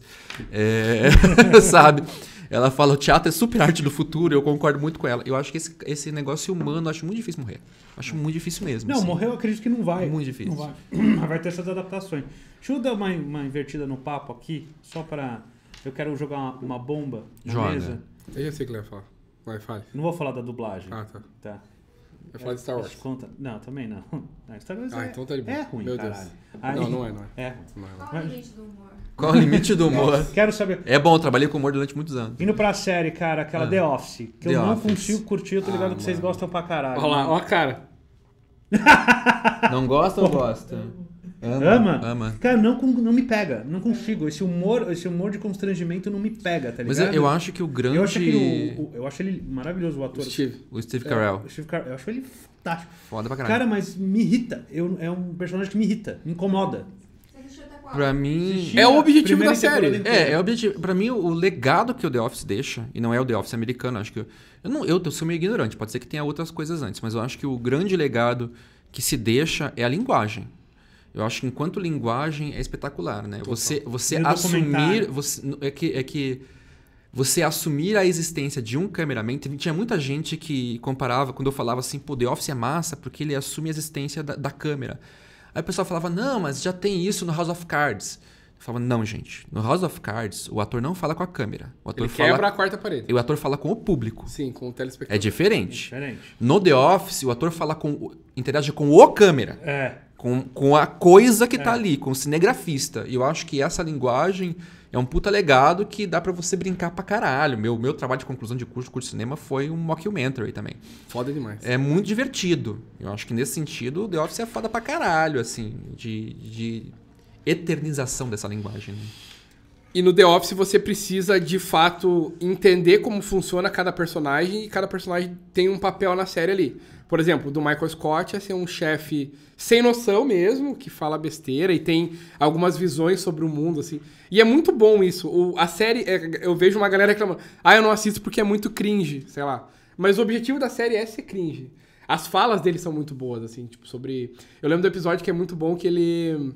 É, sabe? Ela fala, o teatro é super arte do futuro, eu concordo muito com ela. Eu acho que esse, esse negócio humano, acho muito difícil morrer. Acho muito difícil mesmo. Não, assim. morrer eu acredito que não vai. Muito difícil. Não vai. vai ter essas adaptações. Deixa eu dar uma, uma invertida no papo aqui, só para Eu quero jogar uma, uma bomba na Joga. mesa. Eu já sei o que ele vai falar. Vai, fale. Não vou falar da dublagem. Ah, tá. Tá. É falar de Star Wars. Conta... Não, também não. não Star Wars ah, é, então tá de boa. É ruim, Meu Deus. Aí... Não, não é, não é. É. É, é. Qual o limite do humor? Qual o limite do humor? Quero saber. É bom, eu trabalhei com humor durante muitos anos. Indo pra série, cara, aquela ah. The Office, que The eu não consigo curtir, eu tô ah, ligado ah, que mano. vocês gostam pra caralho. Olha lá, olha a cara. não gosta ou gosta? Ama, ama. ama. Cara, não, não me pega. Não consigo. Esse humor, esse humor de constrangimento não me pega, tá ligado? Mas eu, eu acho que o grande. Eu acho, ele, o, o, eu acho ele maravilhoso, o ator. O Steve. O Steve é, Carell. É, o Steve Carell. Eu acho ele fantástico. Foda pra caralho. Cara, mas me irrita. Eu, é um personagem que me irrita, me incomoda. Pra mim. É o objetivo da série. É, é o objetivo. Pra mim, o legado que o The Office deixa, e não é o The Office americano, acho que. Eu, eu, não, eu, eu sou meio ignorante, pode ser que tenha outras coisas antes, mas eu acho que o grande legado que se deixa é a linguagem. Eu acho que enquanto linguagem é espetacular, né? Total. Você, você assumir. Você, é, que, é que você assumir a existência de um cameraman. Tinha muita gente que comparava quando eu falava assim, pô, The Office é massa porque ele assume a existência da, da câmera. Aí o pessoal falava, não, mas já tem isso no House of Cards. Eu falava, não, gente. No House of Cards, o ator não fala com a câmera. O ator ele fala... quebra a quarta parede. E o ator fala com o público. Sim, com o telespectador. É diferente. É diferente. No The Office, o ator fala com... interage com o câmera. É com, com a coisa que está é. ali, com o cinegrafista. E eu acho que essa linguagem é um puta legado que dá para você brincar pra caralho. Meu, meu trabalho de conclusão de curso, curso de cinema, foi um mockumentary também. Foda demais. É muito divertido. Eu acho que nesse sentido, The Office é foda pra caralho, assim, de, de eternização dessa linguagem. Né? E no The Office você precisa, de fato, entender como funciona cada personagem e cada personagem tem um papel na série ali. Por exemplo, do Michael Scott é ser um chefe sem noção mesmo, que fala besteira e tem algumas visões sobre o mundo, assim. E é muito bom isso. O, a série, é, eu vejo uma galera reclamando, ah, eu não assisto porque é muito cringe, sei lá. Mas o objetivo da série é ser cringe. As falas dele são muito boas, assim, tipo, sobre... Eu lembro do episódio que é muito bom que ele...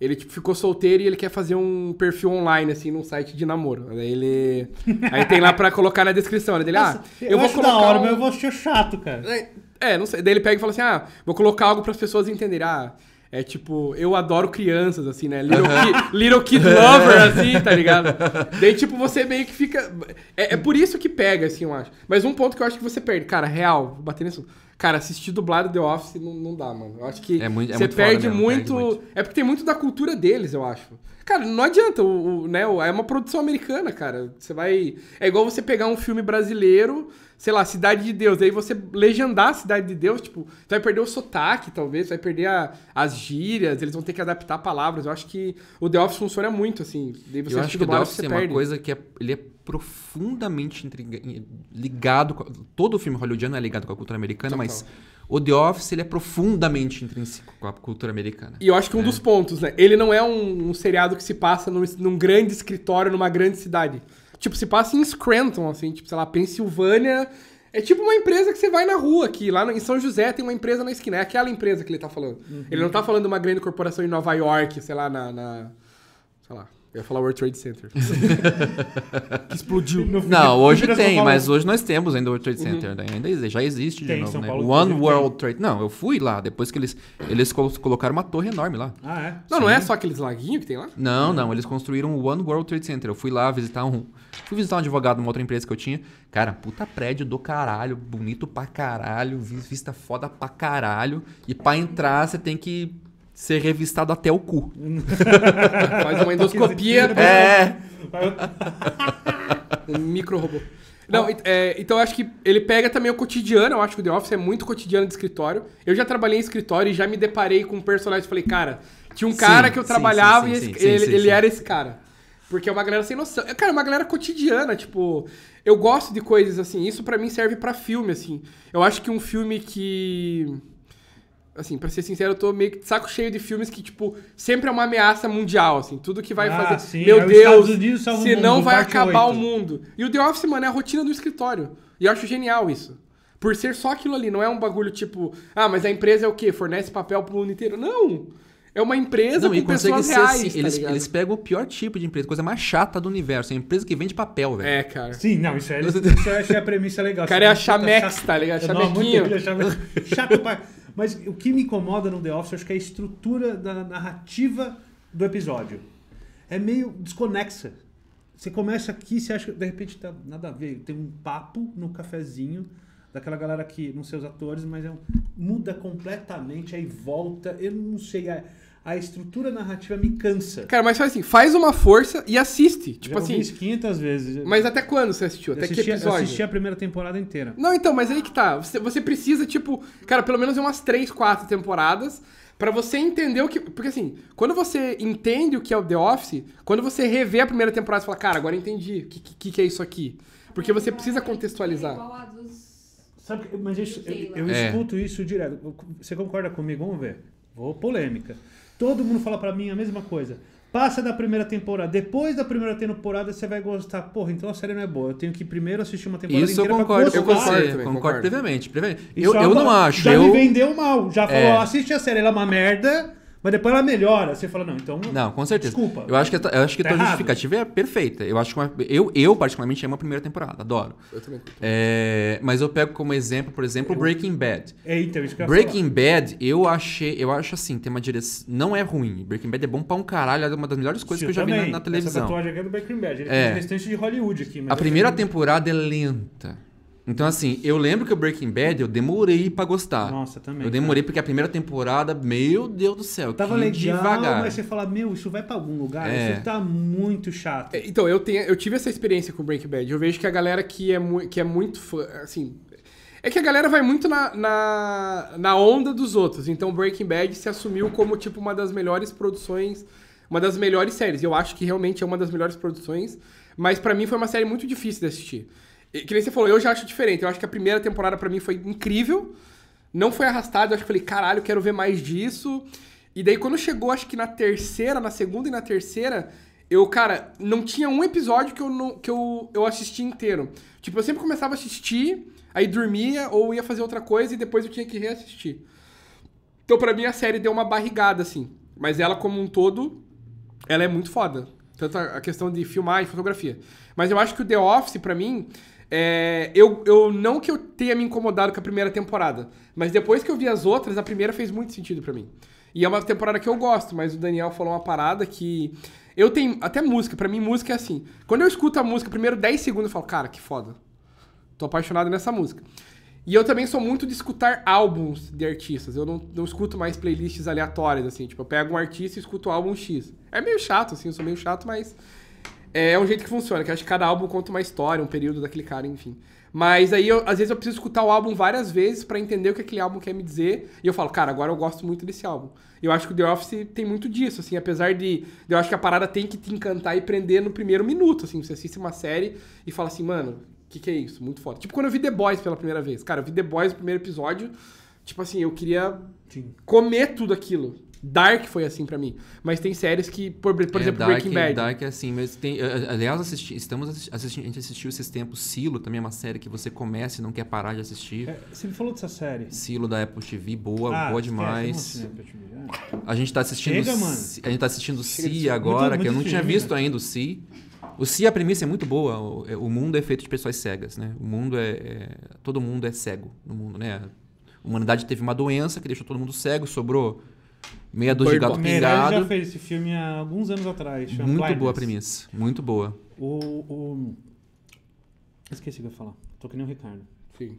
Ele tipo, ficou solteiro e ele quer fazer um perfil online, assim, num site de namoro. Aí ele. Aí tem lá pra colocar na descrição, né? Dele, Nossa, ah, eu, eu vou colocar. Da hora, um... mas eu vou ser chato, cara. É, é, não sei. Daí ele pega e fala assim: ah, vou colocar algo para as pessoas entenderem. Ah, é tipo, eu adoro crianças, assim, né? Little, ki little kid lover, assim, tá ligado? Daí, tipo, você meio que fica. É, é, por isso que pega, assim, eu acho. Mas um ponto que eu acho que você perde, cara, real, bater nisso. Cara, assistir dublado The Office não, não dá, mano. Eu acho que é muito, é você é muito perde, mesmo, perde, muito, É porque tem muito da cultura deles, eu acho. Cara, não adianta, o, o, né? É uma produção americana, cara. Você vai. É igual você pegar um filme brasileiro, sei lá, Cidade de Deus, aí você legendar a Cidade de Deus, tipo, você vai perder o sotaque, talvez, vai perder a, as gírias, eles vão ter que adaptar palavras. Eu acho que o The Office funciona muito, assim. Daí você Eu acho que o The Office é uma perde. coisa que é, ele é profundamente intriga... ligado. Com... Todo o filme hollywoodiano é ligado com a cultura americana, Total. mas o The Office ele é profundamente intrínseco com a cultura americana. E eu acho que um é. dos pontos, né? Ele não é um, um seriado que se passa num, num, grande escritório, numa grande cidade. Tipo, se passa em Scranton, assim, tipo, sei lá, Pensilvânia. É tipo uma empresa que você vai na rua aqui. Lá em São José tem uma empresa na esquina. É aquela empresa que ele tá falando. Uhum. Ele não tá falando de uma grande corporação em Nova York, sei lá, na. na sei lá. Eu ia falar World Trade Center. que explodiu. No, não, hoje tem, mas hoje nós temos ainda o World Trade uhum. Center. Uhum. Né? Ainda existe, já existe tem, de novo, né? One World tem. Trade. Não, eu fui lá, depois que eles, eles colocaram uma torre enorme lá. Ah, é? Não, Sim. não é só aqueles laguinhos que tem lá? Não, não, eles construíram o One World Trade Center. Eu fui lá visitar um. Fui visitar um advogado uma outra empresa que eu tinha. Cara, puta prédio do caralho, bonito pra caralho, vista foda pra caralho. E pra entrar, você tem que ser revistado até o cu. Faz uma endoscopia. é. um micro robô. Não, é, então eu acho que ele pega também o cotidiano, eu acho que o The Office é muito cotidiano de escritório. Eu já trabalhei em escritório e já me deparei com um personagem falei, cara, tinha um cara sim, que eu trabalhava sim, sim, e esse, ele, ele era esse cara. Porque é uma galera sem noção. É, cara, é uma galera cotidiana, tipo, eu gosto de coisas assim. Isso para mim serve para filme, assim. Eu acho que um filme que assim, pra ser sincero, eu tô meio que de saco cheio de filmes que, tipo, sempre é uma ameaça mundial, assim, tudo que vai ah, fazer. Sim, Meu é Deus, se não vai acabar 8. o mundo. E o The Office, mano, é a rotina do escritório. E eu acho genial isso. Por ser só aquilo ali, não é um bagulho tipo, ah, mas a empresa é o quê? Fornece papel pro mundo inteiro. Não! É uma empresa não, com pessoas reais. Assim, tá eles, eles pegam o pior tipo de empresa, coisa mais chata do universo. É a empresa que vende papel, velho. É, cara. Sim, não, isso é, isso é, isso é a premissa legal. O cara é a chamex, tá ligado? Chamequinho. É chato pra... Mas o que me incomoda no The Office, acho que é a estrutura da narrativa do episódio. É meio desconexa. Você começa aqui, você acha que de repente tá nada a ver. Tem um papo no cafezinho daquela galera que, não sei os atores, mas é um, muda completamente, aí volta. Eu não sei. É, a estrutura narrativa me cansa. Cara, mas faz assim, faz uma força e assiste. Tipo já tipo assim. 500 vezes. Mas até quando você assistiu? Até assisti, que episódio? Eu assisti a primeira temporada inteira. Não, então, mas aí que tá. Você, você precisa, tipo, cara, pelo menos umas 3, 4 temporadas para você entender o que. Porque assim, quando você entende o que é o The Office, quando você revê a primeira temporada, e fala, cara, agora entendi o que, que, que é isso aqui. Porque você precisa contextualizar. É Sabe, mas eu, eu, eu é. escuto isso direto. Você concorda comigo? Vamos ver. Vou polêmica. Todo mundo fala para mim a mesma coisa. Passa da primeira temporada. Depois da primeira temporada você vai gostar. Porra, então a série não é boa. Eu tenho que primeiro assistir uma temporada Isso inteira eu concordo, pra gostar. Eu concordo, também, concordo, concordo previamente. previamente. Eu, é eu não acho. Já eu... me vendeu mal. Já falou, é. assiste a série, ela é uma merda. Mas depois ela melhora. Você fala, não, então. Não, com certeza. Desculpa. Eu acho que, eu acho que tá a tua justificativa é perfeita. Eu acho que uma, eu, eu, particularmente, amo a primeira temporada, adoro. Eu também. É, mas eu pego como exemplo, por exemplo, eu... Breaking Bad. É, então, isso que eu Breaking Bad, eu achei. Eu acho assim, tem uma direção. Não é ruim. Breaking Bad é bom pra um caralho, é uma das melhores coisas Sim, que eu já também. vi na, na televisão. Essa tatuagem aqui é do Breaking Bad. Ele é. tem restante de Hollywood aqui. a primeira temporada é lenta. Então, assim, eu lembro que o Breaking Bad eu demorei pra gostar. Nossa, também. Eu demorei cara. porque a primeira temporada, meu Deus do céu. Tava legal, devagar. mas você fala, meu, isso vai pra algum lugar? É. Isso tá muito chato. É, então, eu, tenho, eu tive essa experiência com o Breaking Bad. Eu vejo que a galera que é, que é muito fã, assim. É que a galera vai muito na, na, na onda dos outros. Então, Breaking Bad se assumiu como, tipo, uma das melhores produções, uma das melhores séries. Eu acho que realmente é uma das melhores produções. Mas para mim foi uma série muito difícil de assistir. Que nem você falou, eu já acho diferente. Eu acho que a primeira temporada para mim foi incrível. Não foi arrastado, eu acho que falei, caralho, quero ver mais disso. E daí quando chegou, acho que na terceira, na segunda e na terceira, eu, cara, não tinha um episódio que eu não, que eu, eu assisti inteiro. Tipo, eu sempre começava a assistir, aí dormia ou ia fazer outra coisa e depois eu tinha que reassistir. Então, para mim a série deu uma barrigada assim, mas ela como um todo, ela é muito foda. Tanto a questão de filmar e fotografia. Mas eu acho que o The Office, para mim, é, eu, eu não que eu tenha me incomodado com a primeira temporada, mas depois que eu vi as outras, a primeira fez muito sentido para mim. E é uma temporada que eu gosto, mas o Daniel falou uma parada que eu tenho até música, para mim música é assim. Quando eu escuto a música, primeiro 10 segundos eu falo, cara, que foda. Tô apaixonado nessa música. E eu também sou muito de escutar álbuns de artistas. Eu não, não escuto mais playlists aleatórias, assim. Tipo, eu pego um artista e escuto o álbum X. É meio chato, assim, eu sou meio chato, mas é um jeito que funciona, que acho que cada álbum conta uma história, um período daquele cara, enfim. Mas aí, eu, às vezes, eu preciso escutar o álbum várias vezes para entender o que aquele álbum quer me dizer. E eu falo, cara, agora eu gosto muito desse álbum. Eu acho que o The Office tem muito disso, assim, apesar de. Eu acho que a parada tem que te encantar e prender no primeiro minuto, assim. Você assiste uma série e fala assim, mano, o que, que é isso? Muito foda. Tipo quando eu vi The Boys pela primeira vez. Cara, eu vi The Boys no primeiro episódio. Tipo assim, eu queria Sim. comer tudo aquilo. Dark foi assim para mim. Mas tem séries que, por, por é, exemplo, Dark, Breaking Bad. Dark é assim, mas tem. Eh, eh, aliás, assisti, estamos assistindo, a gente assistiu esses tempos Silo, também é uma série que você começa e não quer parar de assistir. É, você me falou dessa série. Silo da Apple TV, boa, ah, boa demais. Né? a gente tá assistindo. Chega, mano. A gente tá assistindo o Si agora, muito, muito que eu não tinha visto né? ainda o Si. O Si, a premissa é muito boa. O, é, o, mundo é feito de pessoas cegas, né? O mundo é, é. todo mundo é cego no mundo, né? A humanidade teve uma doença que deixou todo mundo cego, sobrou Meia dúzia de gato pingado. já fez esse filme há alguns anos atrás. Muito Blindness. boa a premissa. Muito boa. O, o... Esqueci o que eu ia falar. Tô que nem o Ricardo. Sim.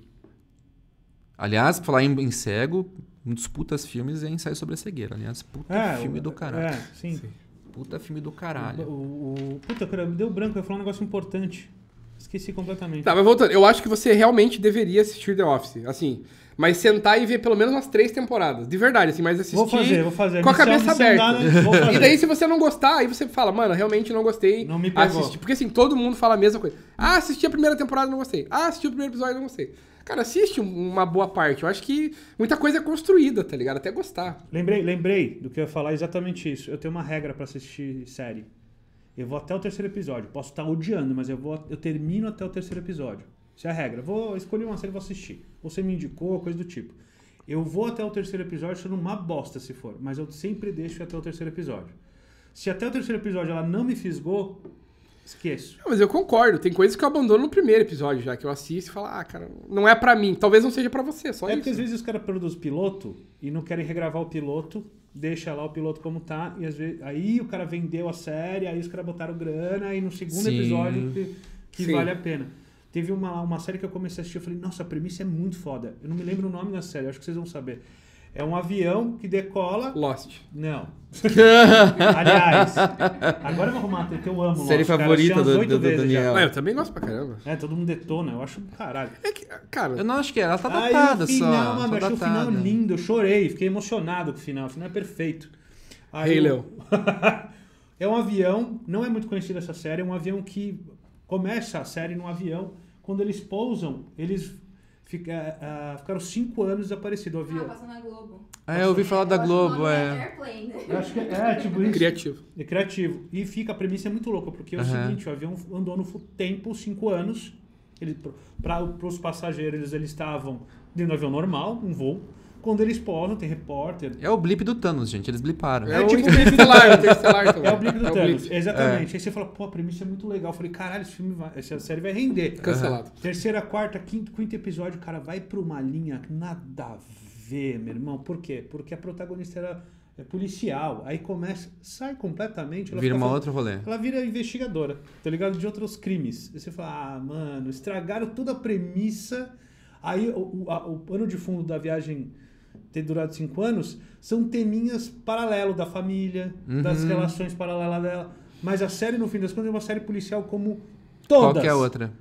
Aliás, falar em, em cego, um dos putas filmes é ensaio sobre a cegueira. Aliás, puta é, filme o, do caralho. É, sim. sim. Puta filme do caralho. O, o, puta, cara, me deu branco, eu ia falar um negócio importante. Esqueci completamente. Tá, mas voltando, eu acho que você realmente deveria assistir The Office. Assim, mas sentar e ver pelo menos umas três temporadas. De verdade, assim, mas assistir. Vou fazer, vou fazer. Com a cabeça aberta. E daí, se você não gostar, aí você fala, mano, realmente não gostei. Não me pegou. Porque assim, todo mundo fala a mesma coisa. Ah, assisti a primeira temporada não gostei. Ah, assisti o primeiro episódio não gostei. Cara, assiste uma boa parte. Eu acho que muita coisa é construída, tá ligado? Até gostar. Lembrei, lembrei do que eu ia falar exatamente isso. Eu tenho uma regra para assistir série. Eu vou até o terceiro episódio. Posso estar tá odiando, mas eu, vou, eu termino até o terceiro episódio. Isso é a regra. Vou escolher uma série e vou assistir. Você me indicou, coisa do tipo. Eu vou até o terceiro episódio achando uma bosta se for, mas eu sempre deixo até o terceiro episódio. Se até o terceiro episódio ela não me fisgou, esqueço. Não, mas eu concordo, tem coisas que eu abandono no primeiro episódio já, que eu assisto e falo, ah, cara, não é para mim. Talvez não seja para você, só é isso. É que às vezes os caras produzem piloto e não querem regravar o piloto, deixa lá o piloto como tá, e às vezes, aí o cara vendeu a série, aí os caras botaram grana, e no segundo Sim. episódio que, que vale a pena. Teve uma, uma série que eu comecei a assistir, eu falei, nossa, a premissa é muito foda. Eu não me lembro o nome da série, acho que vocês vão saber. É um avião que decola. Lost. Não. Aliás, agora eu vou arrumar que eu amo. Série Lost, favorita do, do, do Daniel. Ah, eu também gosto pra caramba. É, todo mundo detona, eu acho caralho. É que, cara. Eu não acho que é, ela tá datada só. final, só. Mano, só tá eu achei o final lindo, eu chorei, fiquei emocionado com o final, o final é perfeito. Aí, hey, Leo. é um avião, não é muito conhecido essa série, é um avião que começa a série num avião quando eles pousam, eles fica, eh, eh, ficaram cinco anos desaparecidos. Havia... Ah, passou na Globo. Ah, eu ouvi falar da Globo, é. Né? Eu acho que é, é tipo isso. Criativo. É criativo. E fica, a premissa é muito louca, porque é o uhum. seguinte, o avião andou no tempo cinco anos, para os passageiros eles estavam dentro do avião normal, um voo, quando eles posam, tem repórter. É o blip do Thanos, gente, eles bliparam. É, é tipo o blip do Lar, É o blip do é Thanos, blip. exatamente. É. Aí você fala, pô, a premissa é muito legal. Eu falei, caralho, esse filme vai, essa série vai render. É. Cancelado. Uhum. Terceira, quarta, quinto, quinto episódio, o cara vai pra uma linha nada a ver, meu irmão. Por quê? Porque a protagonista era é policial. Aí começa, sai completamente. Ela vira uma falando, outra rolê. Ela vira investigadora, tá ligado? De outros crimes. Aí você fala, ah, mano, estragaram toda a premissa. Aí o, a, o pano de fundo da viagem ter durado cinco anos, são teminhas paralelo da família, uhum. das relações paralelas dela. Mas a série, no fim das contas, é uma série policial como todas. Qualquer é outra.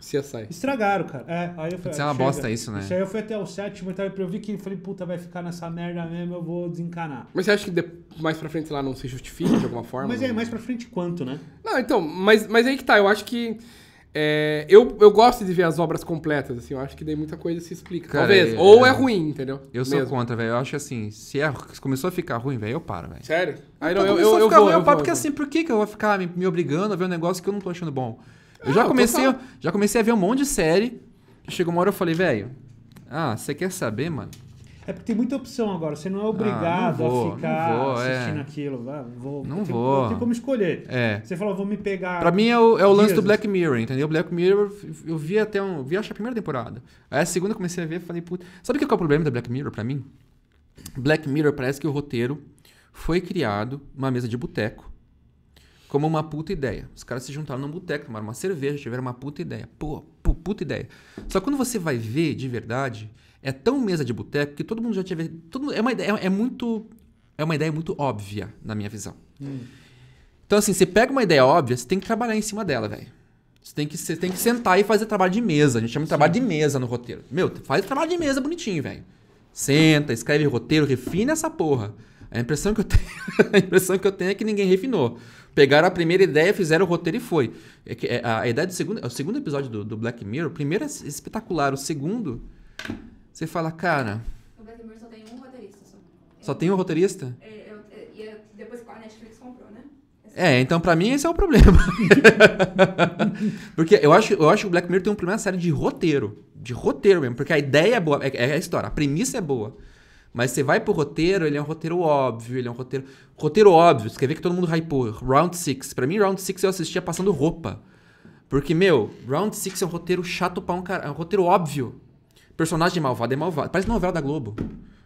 CSI. Estragaram, cara. É, aí eu falei, Isso é uma chega. bosta isso, né? Isso aí eu fui até o sétimo, então eu vi que eu falei, puta, vai ficar nessa merda mesmo, eu vou desencanar. Mas você acha que mais pra frente lá não se justifica de alguma forma? Mas é, mais pra frente quanto, né? Não, então, mas, mas aí que tá, eu acho que é, eu, eu gosto de ver as obras completas, assim, eu acho que daí muita coisa se explica. Cara, talvez. É, Ou é, é, ruim, entendeu? Eu sou Mesmo. contra, velho. Eu acho assim, se, é, se começou a ficar ruim, velho, eu paro, velho. Sério? Aí não, eu, eu, eu, eu vou, ruim, eu, eu paro, porque então. assim, por que, que eu vou ficar me, me, obrigando a ver um negócio que eu não tô achando bom? Eu ah, já, comecei, já comecei a ver um monte de série, chegou uma hora eu falei, velho, ah, você quer saber, mano? É porque tem muita opção agora. Você não é obrigado ah, não vou, a ficar vou, é. assistindo é. aquilo. vou, não vou. Não tem como escolher. É. Você falou, vou me pegar. Pra mim é o, é o lance do Black Mirror, entendeu? Black Mirror, eu vi até um. Vi acho a primeira temporada. Aí a segunda eu comecei a ver e falei, puta. Sabe o que é o problema da Black Mirror pra mim? Black Mirror parece que o roteiro foi criado numa mesa de boteco como uma puta ideia. Os caras se juntaram num boteco, tomaram uma cerveja, tiveram uma puta ideia. Pô, puta ideia. Só quando você vai ver de verdade é tão mesa de boteco que todo mundo já tinha. é, uma ideia, é, é, muito, é uma ideia muito óbvia, na minha visão. Hum. Então, assim, você pega uma ideia óbvia, você tem que trabalhar em cima dela, velho. Você tem, que, você tem que sentar e fazer trabalho de mesa. A gente chama de trabalho de mesa no roteiro. Meu, faz trabalho de mesa bonitinho, velho. Senta, escreve roteiro, refina essa porra. A impressão que eu tenho, a impressão que eu tenho é que ninguém refinou. Pegaram a primeira ideia, fizeram o roteiro e foi. É é, a ideia do segundo, é o segundo episódio do, do Black Mirror, o primeiro é espetacular, o segundo você fala, cara. O Blackbird só tem um roteirista. Só, só tem um roteirista? É, é, é, é depois a Netflix comprou, né? É, então para mim esse é o problema. porque eu acho, eu acho que o Black Mirror tem um problema sério de roteiro. De roteiro mesmo. Porque a ideia é boa, é, é a história, a premissa é boa. Mas você vai pro roteiro, ele é um roteiro óbvio, ele é um roteiro. Roteiro óbvio, você quer ver que todo mundo hypou. Round 6. Pra mim, Round 6 eu assistia passando roupa. Porque, meu, Round 6 é um roteiro chato pra um cara. É um roteiro óbvio. Personagem malvado é malvado. Parece novela da Globo.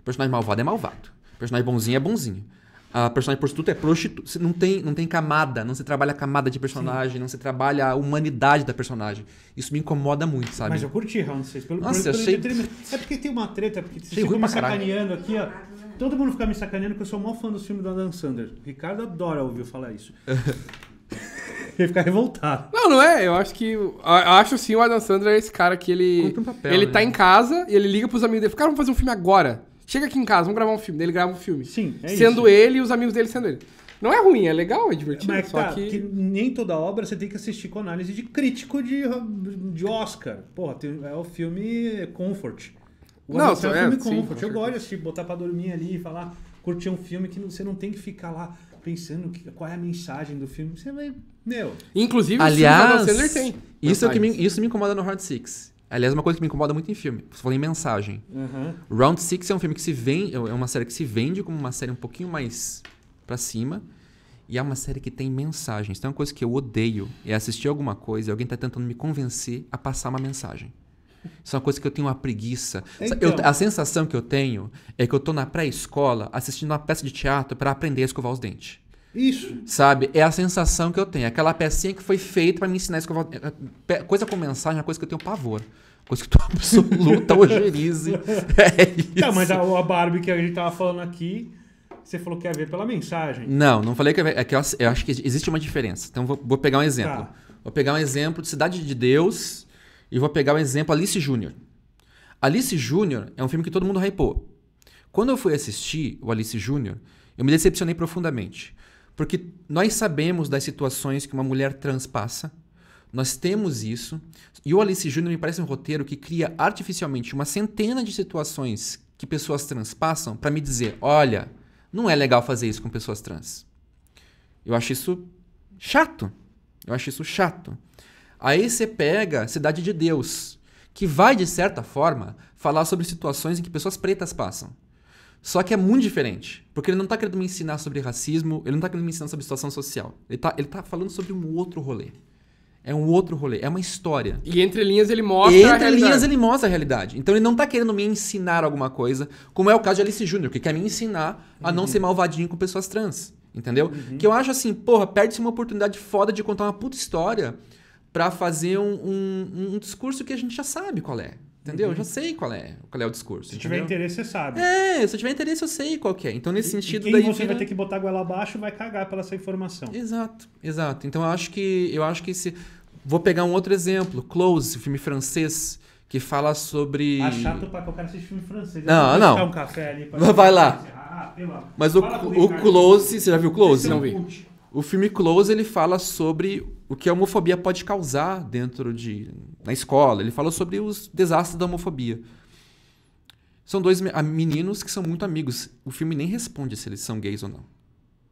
Personagem malvado é malvado. Personagem bonzinho é bonzinho. A personagem prostituta é prostituta. Não tem, não tem camada, não se trabalha a camada de personagem, Sim. não se trabalha a humanidade da personagem. Isso me incomoda muito, sabe? Mas eu curti Round 6. Pelo, Nossa, pelo, pelo achei... É porque tem uma treta, porque vocês ficam me sacaneando aqui, ó. Todo mundo fica me sacaneando que eu sou o maior fã dos filmes do Adam Sanders. O Ricardo adora ouvir falar isso. ia ficar revoltado. Não, não é. Eu acho que. Eu acho sim o Adam Sandler é esse cara que ele. Um papel, ele né? tá em casa e ele liga pros amigos dele. Cara, vamos fazer um filme agora. Chega aqui em casa, vamos gravar um filme. Ele grava um filme. Sim, é Sendo isso. ele e os amigos dele sendo ele. Não é ruim, é legal, é divertido. Mas, só tá, que... que... nem toda obra você tem que assistir com análise de crítico de, de Oscar. Porra, tem, é o filme Comfort. O não, é o filme é, Comfort. Sim, eu gosto de assistir, botar pra dormir ali e falar, curtir um filme que você não tem que ficar lá pensando que, qual é a mensagem do filme, você vai. Meu. Inclusive, aliás, Isso, é o que me, isso me incomoda no Round Six. Aliás, uma coisa que me incomoda muito em filme. Você falou em mensagem. Uhum. Round Six é um filme que se vende. É uma série que se vende como uma série um pouquinho mais para cima. E é uma série que tem mensagens. Tem então, é uma coisa que eu odeio. É assistir alguma coisa e alguém tá tentando me convencer a passar uma mensagem. Isso é uma coisa que eu tenho uma preguiça. Então. Eu, a sensação que eu tenho é que eu tô na pré-escola assistindo uma peça de teatro para aprender a escovar os dentes. Isso. Sabe? É a sensação que eu tenho. Aquela pecinha que foi feita para me ensinar a escovar. Coisa com mensagem é uma coisa que eu tenho pavor. Coisa que eu tô absoluta ojerize. é tá, isso. Não, mas a, a Barbie que a gente tava falando aqui, você falou que ia ver pela mensagem. Não, não falei que ia ver. É que eu, eu acho que existe uma diferença. Então vou, vou pegar um tá. exemplo. Tá. Vou pegar um exemplo de Cidade de Deus e vou pegar o um exemplo Alice Júnior. Alice Júnior é um filme que todo mundo hypou. Quando eu fui assistir o Alice Júnior, eu me decepcionei profundamente. Porque nós sabemos das situações que uma mulher trans passa, nós temos isso, e o Alice Júnior me parece um roteiro que cria artificialmente uma centena de situações que pessoas trans passam para me dizer: olha, não é legal fazer isso com pessoas trans. Eu acho isso chato. Eu acho isso chato. Aí você pega Cidade de Deus, que vai, de certa forma, falar sobre situações em que pessoas pretas passam. Só que é muito diferente, porque ele não está querendo me ensinar sobre racismo, ele não está querendo me ensinar sobre situação social. Ele está ele tá falando sobre um outro rolê. É um outro rolê, é uma história. E entre linhas ele mostra entre a realidade. Entre linhas ele mostra a realidade. Então ele não tá querendo me ensinar alguma coisa, como é o caso de Alice Júnior, que quer me ensinar a não uhum. ser malvadinho com pessoas trans. Entendeu? Uhum. Que eu acho assim, porra, perde-se uma oportunidade foda de contar uma puta história para fazer um, um, um, discurso que a gente já sabe qual é. Entendeu? Uhum. Eu já sei qual é, qual é o discurso. Se entendeu? tiver interesse, você sabe. É, se tiver interesse, eu sei qual é. Então, nesse e, sentido... E quem daí você vira... vai ter que botar a goela abaixo vai cagar pela essa informação. Exato, exato. Então, eu acho que... Eu acho que se... Vou pegar um outro exemplo. Close, filme francês que fala sobre. Ah, chato pra qualquer assistir filme francês. Não, não. Um café ali pra... Vai lá. Ah, Mas o, o Close, você já viu Close? É não vi. Cult. O filme Close ele fala sobre o que a homofobia pode causar dentro de na escola. Ele fala sobre os desastres da homofobia. São dois meninos que são muito amigos. O filme nem responde se eles são gays ou não.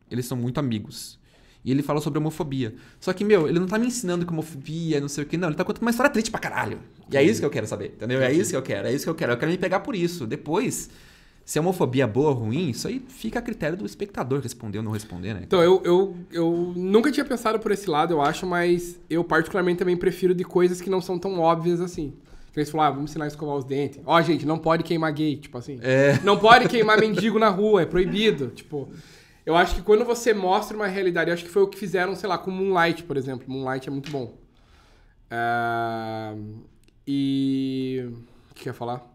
Eles são muito amigos. E ele fala sobre homofobia. Só que, meu, ele não tá me ensinando que homofobia, não sei o que, não. Ele tá contando uma história triste pra caralho. E é isso que eu quero saber, entendeu? É isso que eu quero, é isso que eu quero. Eu quero me pegar por isso. Depois, se é homofobia boa ou ruim, isso aí fica a critério do espectador responder ou não responder, né? Então, eu, eu, eu nunca tinha pensado por esse lado, eu acho, mas eu particularmente também prefiro de coisas que não são tão óbvias assim. Que eles falaram, ah, vamos ensinar a escovar os dentes. Ó, oh, gente, não pode queimar gay, tipo assim. É. Não pode queimar mendigo na rua, é proibido. Tipo, eu acho que quando você mostra uma realidade, eu acho que foi o que fizeram, sei lá, com Moonlight, por exemplo. Moonlight é muito bom. Uh, e. O que eu ia falar?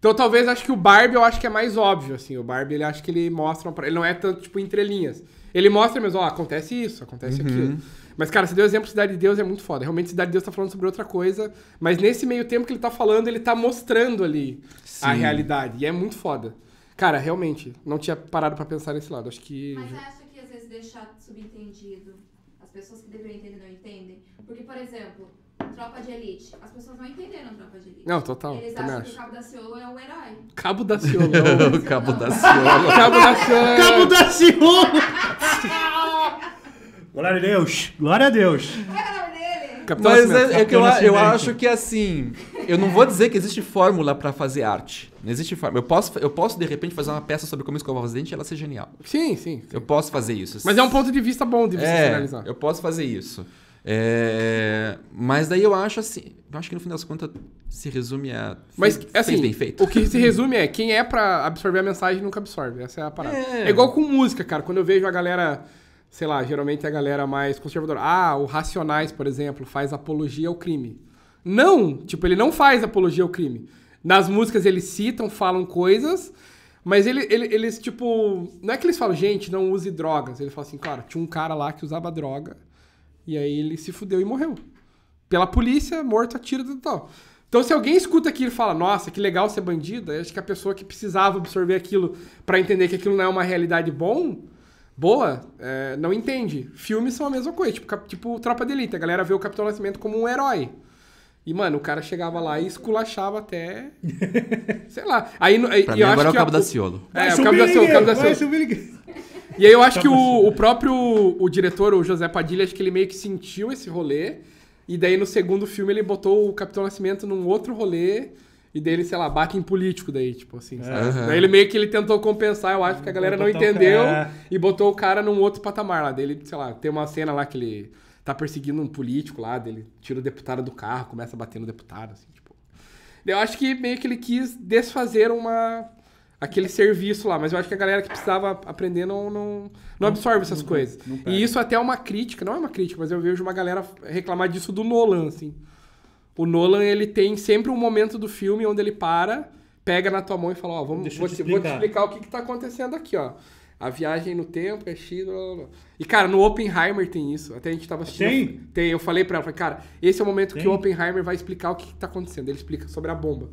Então talvez acho que o Barbie eu acho que é mais óbvio, assim. O Barbie ele acho que ele mostra. Uma... Ele não é tanto, tipo, entrelinhas. Ele mostra mesmo, ó, acontece isso, acontece uhum. aquilo. Mas, cara, você deu o exemplo Cidade de Deus é muito foda. Realmente, Cidade de Deus tá falando sobre outra coisa. Mas nesse meio tempo que ele tá falando, ele tá mostrando ali Sim. a realidade. E é muito foda. Cara, realmente, não tinha parado para pensar nesse lado. Acho que. Mas acho que às vezes deixar subentendido. As pessoas que deveriam entender não entendem. Porque, por exemplo, Tropa de Elite. As pessoas não entenderam Tropa de Elite. Não, total. Eles acham acho. que o Cabo da Ciolo é o herói. Cabo da Ciolo. o Cabo da Ciolo. Cabo da Ciolo. Cabo da Ciolo. Glória a Deus. Glória a Deus. É Capitão Mas é, é que eu, eu, acho que é assim, eu não vou dizer que existe fórmula para fazer arte. Não existe fórmula. Eu posso, eu posso, de repente, fazer uma peça sobre como escovar os dentes e ela ser genial. Sim, sim, sim, Eu posso fazer isso. Mas é um ponto de vista bom de você é, finalizar. Eu posso fazer isso. É, mas daí eu acho assim. Eu acho que no fim das contas se resume a. Mas fez, assim, fez bem feito. o que se resume é quem é para absorver a mensagem nunca absorve. Essa é a parada. É. é igual com música, cara. Quando eu vejo a galera sei lá, geralmente é a galera mais conservadora. Ah, o Racionais, por exemplo, faz apologia ao crime. Não, tipo, ele não faz apologia ao crime. Nas músicas eles citam, falam coisas, mas ele, ele, eles, tipo. Não é que eles falam, gente, não use drogas. Ele fala assim, cara, tinha um cara lá que usava droga. E aí ele se fudeu e morreu. Pela polícia, morto a tiro e tal. Então, se alguém escuta aquilo e fala, nossa, que legal ser bandido, acho que a pessoa que precisava absorver aquilo para entender que aquilo não é uma realidade bom, boa, é, não entende. Filmes são a mesma coisa, tipo, tipo Tropa de Elite. A galera vê o Capitão Nascimento como um herói. E, mano, o cara chegava lá e esculachava até. sei lá. Aí, pra e mim eu agora acho é o Cabo da Ciolo. É, o Cabo da Ciolo. E aí eu acho tá que o, o né? próprio o diretor, o José Padilha, acho que ele meio que sentiu esse rolê. E daí no segundo filme ele botou o Capitão Nascimento num outro rolê. E dele, sei lá, bate em político daí, tipo assim, é. sabe? Uhum. Daí ele meio que ele tentou compensar, eu acho que a galera não entendeu cara. É. e botou o cara num outro patamar lá. Dele, sei lá, tem uma cena lá que ele tá perseguindo um político lá, dele tira o deputado do carro, começa a bater no deputado, assim, tipo. Eu acho que meio que ele quis desfazer uma aquele serviço lá. Mas eu acho que a galera que precisava aprender não, não, não absorve essas não, coisas. Não, não e isso até é uma crítica, não é uma crítica, mas eu vejo uma galera reclamar disso do Nolan, assim. O Nolan, ele tem sempre um momento do filme onde ele para, pega na tua mão e fala, ó, oh, vamos, vou te, vou, te, explicar o que, que tá acontecendo aqui, ó. A viagem no tempo é X, blá, blá, blá. E, cara, no Oppenheimer tem isso. Até a gente tava assistindo. Tem? Tem, eu falei pra ela, falei, cara, esse é o momento tem? que o Oppenheimer vai explicar o que, que tá acontecendo. Ele explica sobre a bomba.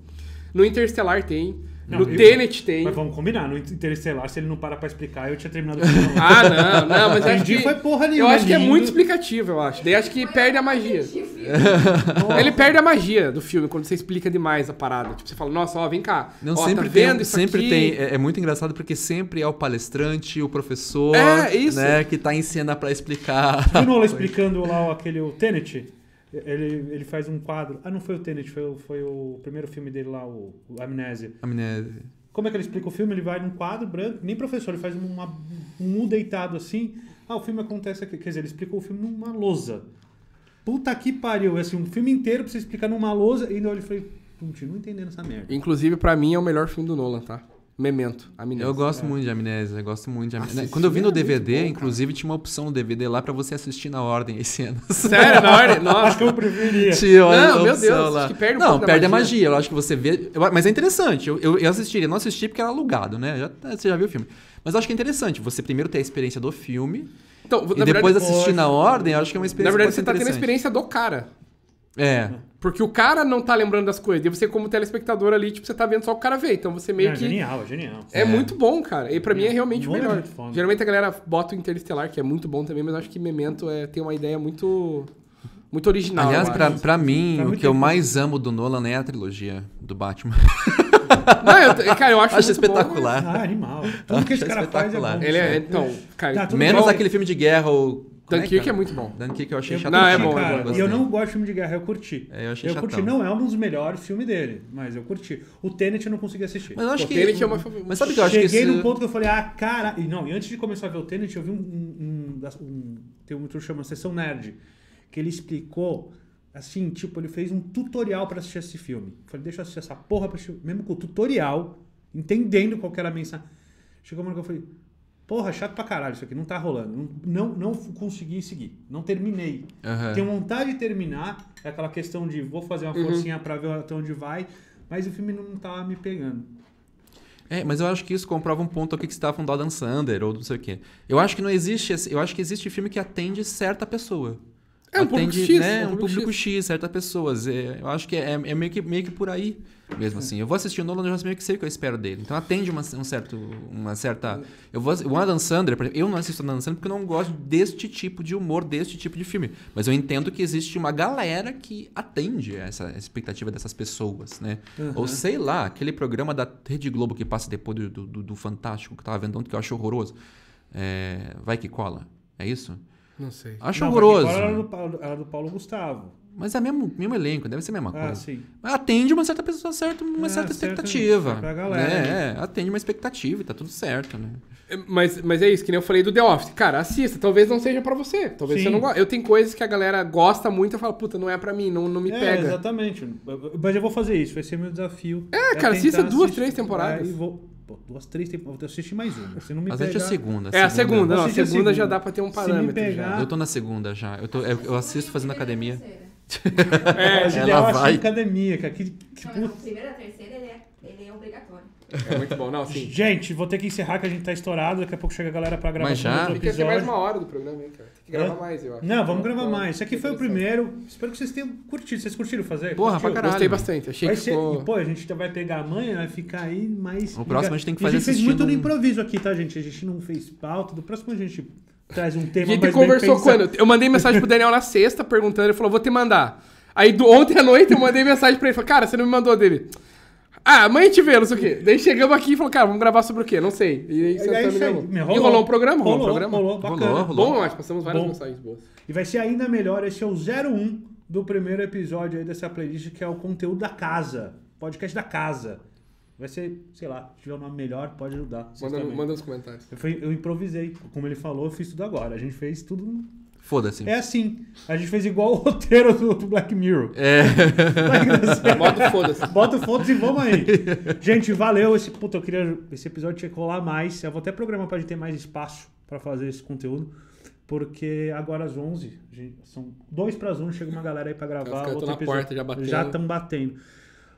No Interstellar tem. Não, no eu, Tenet tem. Mas vamos combinar, no Interestelar, se ele não para pra explicar, eu tinha terminado o filme. ah, não, não, mas acho que, foi porra nenhuma. Eu acho que é muito explicativo, eu acho. Daí acho que perde a magia. ele perde a magia do filme quando você explica demais a parada. Tipo, você fala, nossa, ó, vem cá. Não, ó, tá sempre tá vendo tem, isso sempre aqui? tem. É, é, muito engraçado porque sempre é o palestrante, o professor, é, né, que tá em cena pra explicar. Você o Nola explicando lá aquele o Tenet? Ele, ele faz um quadro. Ah, não foi o Tenet, foi, foi o primeiro filme dele lá, o, o Amnésia. Amnésia. Como é que ele explica o filme? Ele vai num quadro branco, nem professor, ele faz uma, um U deitado assim. Ah, o filme acontece aqui. Quer dizer, ele explicou o filme numa lousa. Puta que pariu, é assim, um filme inteiro pra você explicar numa lousa. E eu falei, não entendendo essa merda. Inclusive, pra mim, é o melhor filme do Nolan, tá? Memento, Amnésia. Eu gosto é. muito de Amnésia, eu gosto muito de Amnésia. Assistir Quando eu vi no DVD, é bom, inclusive, tinha uma opção no DVD lá para você assistir na ordem as cenas. Sério? na ordem? Nossa, eu preferia. Tinha não, meu Deus, lá. acho que perde um Não, perde magia. a magia. Eu acho que você vê... Mas é interessante, eu, eu, eu assistiria. Não assisti porque era alugado, né? Já, você já viu o filme. Mas eu acho que é interessante você primeiro ter a experiência do filme... Então, e depois verdade, assistir na ordem, eu acho que é uma experiência Na verdade, você tá tendo a experiência do cara. É. Porque o cara não tá lembrando das coisas. E você, como telespectador ali, tipo, você tá vendo só o cara ver. Então você meio é, que. Genial, genial. É, é, muito bom, cara. E pra mim é, é realmente o é melhor. É Geralmente a galera bota o Interestelar, que é muito bom também, mas eu acho que Memento é, tem uma ideia muito. Muito original. Aliás, pra, pra mim, pra o que eu mais amo do Nolan é a trilogia do Batman. Não, eu, cara, eu acho, acho espetacular. Bom, mas... Ah, animal. Tudo acho que esse cara faz é bom. Ele é, então, cara, tá, Menos bom. aquele filme de guerra, o é Dunkirk é, é, muito bom. Dunkirk eu achei eu, chato. Não, né, é bom. É cara, é eu, não gosto de filme de guerra, eu curti. É, eu achei eu curti. Não é um dos melhores filmes dele, mas eu curti. O Tenet eu não consegui assistir. Mas eu acho o que... Tenet é uma... Mas sabe o que eu acho Cheguei que Cheguei esse... num ponto que eu falei, ah, cara... E não, e antes de começar a ver o Tenet, eu vi um... um, um, um tem um que chama Sessão Nerd, que ele explicou... Assim, tipo, ele fez um tutorial para assistir esse filme. Eu falei, deixa eu assistir essa porra pra assistir. Mesmo com o tutorial, entendendo qual era a mensagem. Chegou uma hora que eu falei, Porra, chato pra caralho isso aqui, não tá rolando. Não, não consegui seguir, não terminei. Uhum. Tenho vontade de terminar, é aquela questão de vou fazer uma forcinha uhum. pra ver até onde vai, mas o filme não tá me pegando. É, mas eu acho que isso comprova um ponto aqui que você estava falando do Adam Sander ou não sei o quê. Eu acho que não existe, eu acho que existe filme que atende certa pessoa. É um atende, público né, X, né, um público, público X. X certa pessoas. É, eu acho que é, é, meio, que, meio que por aí mesmo é. assim. Eu vou assistir o Nolan, eu já meio que sei o que eu espero dele. Então atende uma, um certo, uma certa. Eu vou, o Adam Sandler, por exemplo, eu não assisto Adam Sandler porque eu não gosto deste tipo de humor, deste tipo de filme. Mas eu entendo que existe uma galera que atende essa expectativa dessas pessoas, né? Uhum. Ou sei lá, aquele programa da Rede Globo que passa depois do, do, do Fantástico que eu tava vendo ontem, que eu acho horroroso. É, vai que cola. É isso? Não sei. Acho não, horroroso. Era do, Paulo, era do Paulo Gustavo. Mas é mesmo, mesmo elenco, deve ser a mesma ah, coisa. Sim. Atende uma certa pessoa, certo, uma é, certa expectativa. Pra né? galera. Né? É, atende uma expectativa e tá tudo certo, né? É, mas, mas é isso, que nem eu falei do The Office. Cara, assista, talvez não seja para você. Talvez sim. você não goste. Eu tenho coisas que a galera gosta muito e fala, puta, não é para mim, não, não me é, pega. Exatamente. Mas eu vou fazer isso, vai ser meu desafio. É, é cara, assista duas, três temporadas. E vou Pô, duas, três temporadas. Eu assisti mais uma. Se não me Às é pegar... vezes é a segunda. é, a segunda. Não, a segunda, segunda, já dá pra ter um parâmetro. Pegar... Eu tô na segunda já. Eu, tô, eu, assisto fazendo academia. é, a é, ela vai. academia, cara. Que, que não, primeira, terceira, ele é, ele é obrigatório. É muito bom, não, assim. Gente, vou ter que encerrar que a gente tá estourado. Daqui a pouco chega a galera pra gravar Mas já? Tem que ter mais uma hora do programa, hein, cara que gravar é? mais, eu acho. Não, vamos gravar então, mais. Esse aqui foi o primeiro. Espero que vocês tenham curtido. Vocês curtiram fazer? Porra, Curtiu? pra caralho. Gostei bastante. Achei vai que ser... ficou... E, pô, a gente vai pegar amanhã, vai ficar aí mais... O próximo a gente tem que fazer A gente fez muito no improviso aqui, tá, gente? A gente não fez pauta. Do próximo a gente traz um tema mais A gente mais conversou quando? Eu mandei mensagem pro Daniel na sexta, perguntando. Ele falou, vou te mandar. Aí do, ontem à noite eu mandei mensagem pra ele. Falei, cara, você não me mandou dele. Ah, amanhã te vê, não sei o quê. Daí chegamos aqui e falou, cara, vamos gravar sobre o quê? Não sei. E aí, e aí, aí me rolou. E rolou um programa, rolou, rolou um programa. Rolou, bacana. Rolou, rolou. Bom, nós passamos várias Bom. mensagens boas. E vai ser ainda melhor, esse é o 01 do primeiro episódio aí dessa playlist, que é o conteúdo da casa. Podcast da casa. Vai ser, sei lá, se tiver um nome melhor, pode ajudar. Manda, manda nos comentários. Eu, fui, eu improvisei. Como ele falou, eu fiz tudo agora. A gente fez tudo Foda-se. É assim. A gente fez igual o roteiro do, do Black Mirror. É. Bota o foda-se. Bota o foda-se e vamos aí. Gente, valeu. Esse, puta, eu queria. Esse episódio tinha que rolar mais. Eu vou até programar pra gente ter mais espaço pra fazer esse conteúdo. Porque agora às 11, gente, são dois pras 11, chega uma galera aí pra gravar. Os outro na episódio. porta já batendo. Já estão batendo.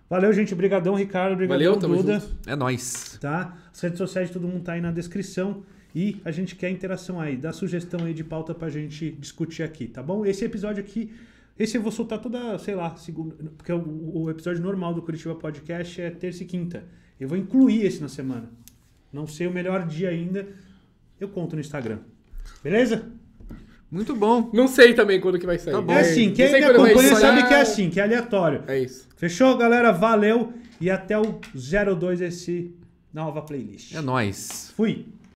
Valeu, gente. Obrigadão, Ricardo. Obrigadão, Valeu, Duda. Junto. É nóis. Tá? As redes sociais, todo mundo tá aí na descrição. E a gente quer interação aí, dá sugestão aí de pauta pra gente discutir aqui, tá bom? Esse episódio aqui, esse eu vou soltar toda, sei lá, segunda, porque o, o episódio normal do Curitiba Podcast é terça e quinta. Eu vou incluir esse na semana. Não sei o melhor dia ainda, eu conto no Instagram. Beleza? Muito bom. Não sei também quando que vai sair. Tá bom. É assim, quem me acompanha sabe que é assim, que é aleatório. É isso. Fechou, galera? Valeu. E até o 02 esse nova playlist. É nóis. Fui.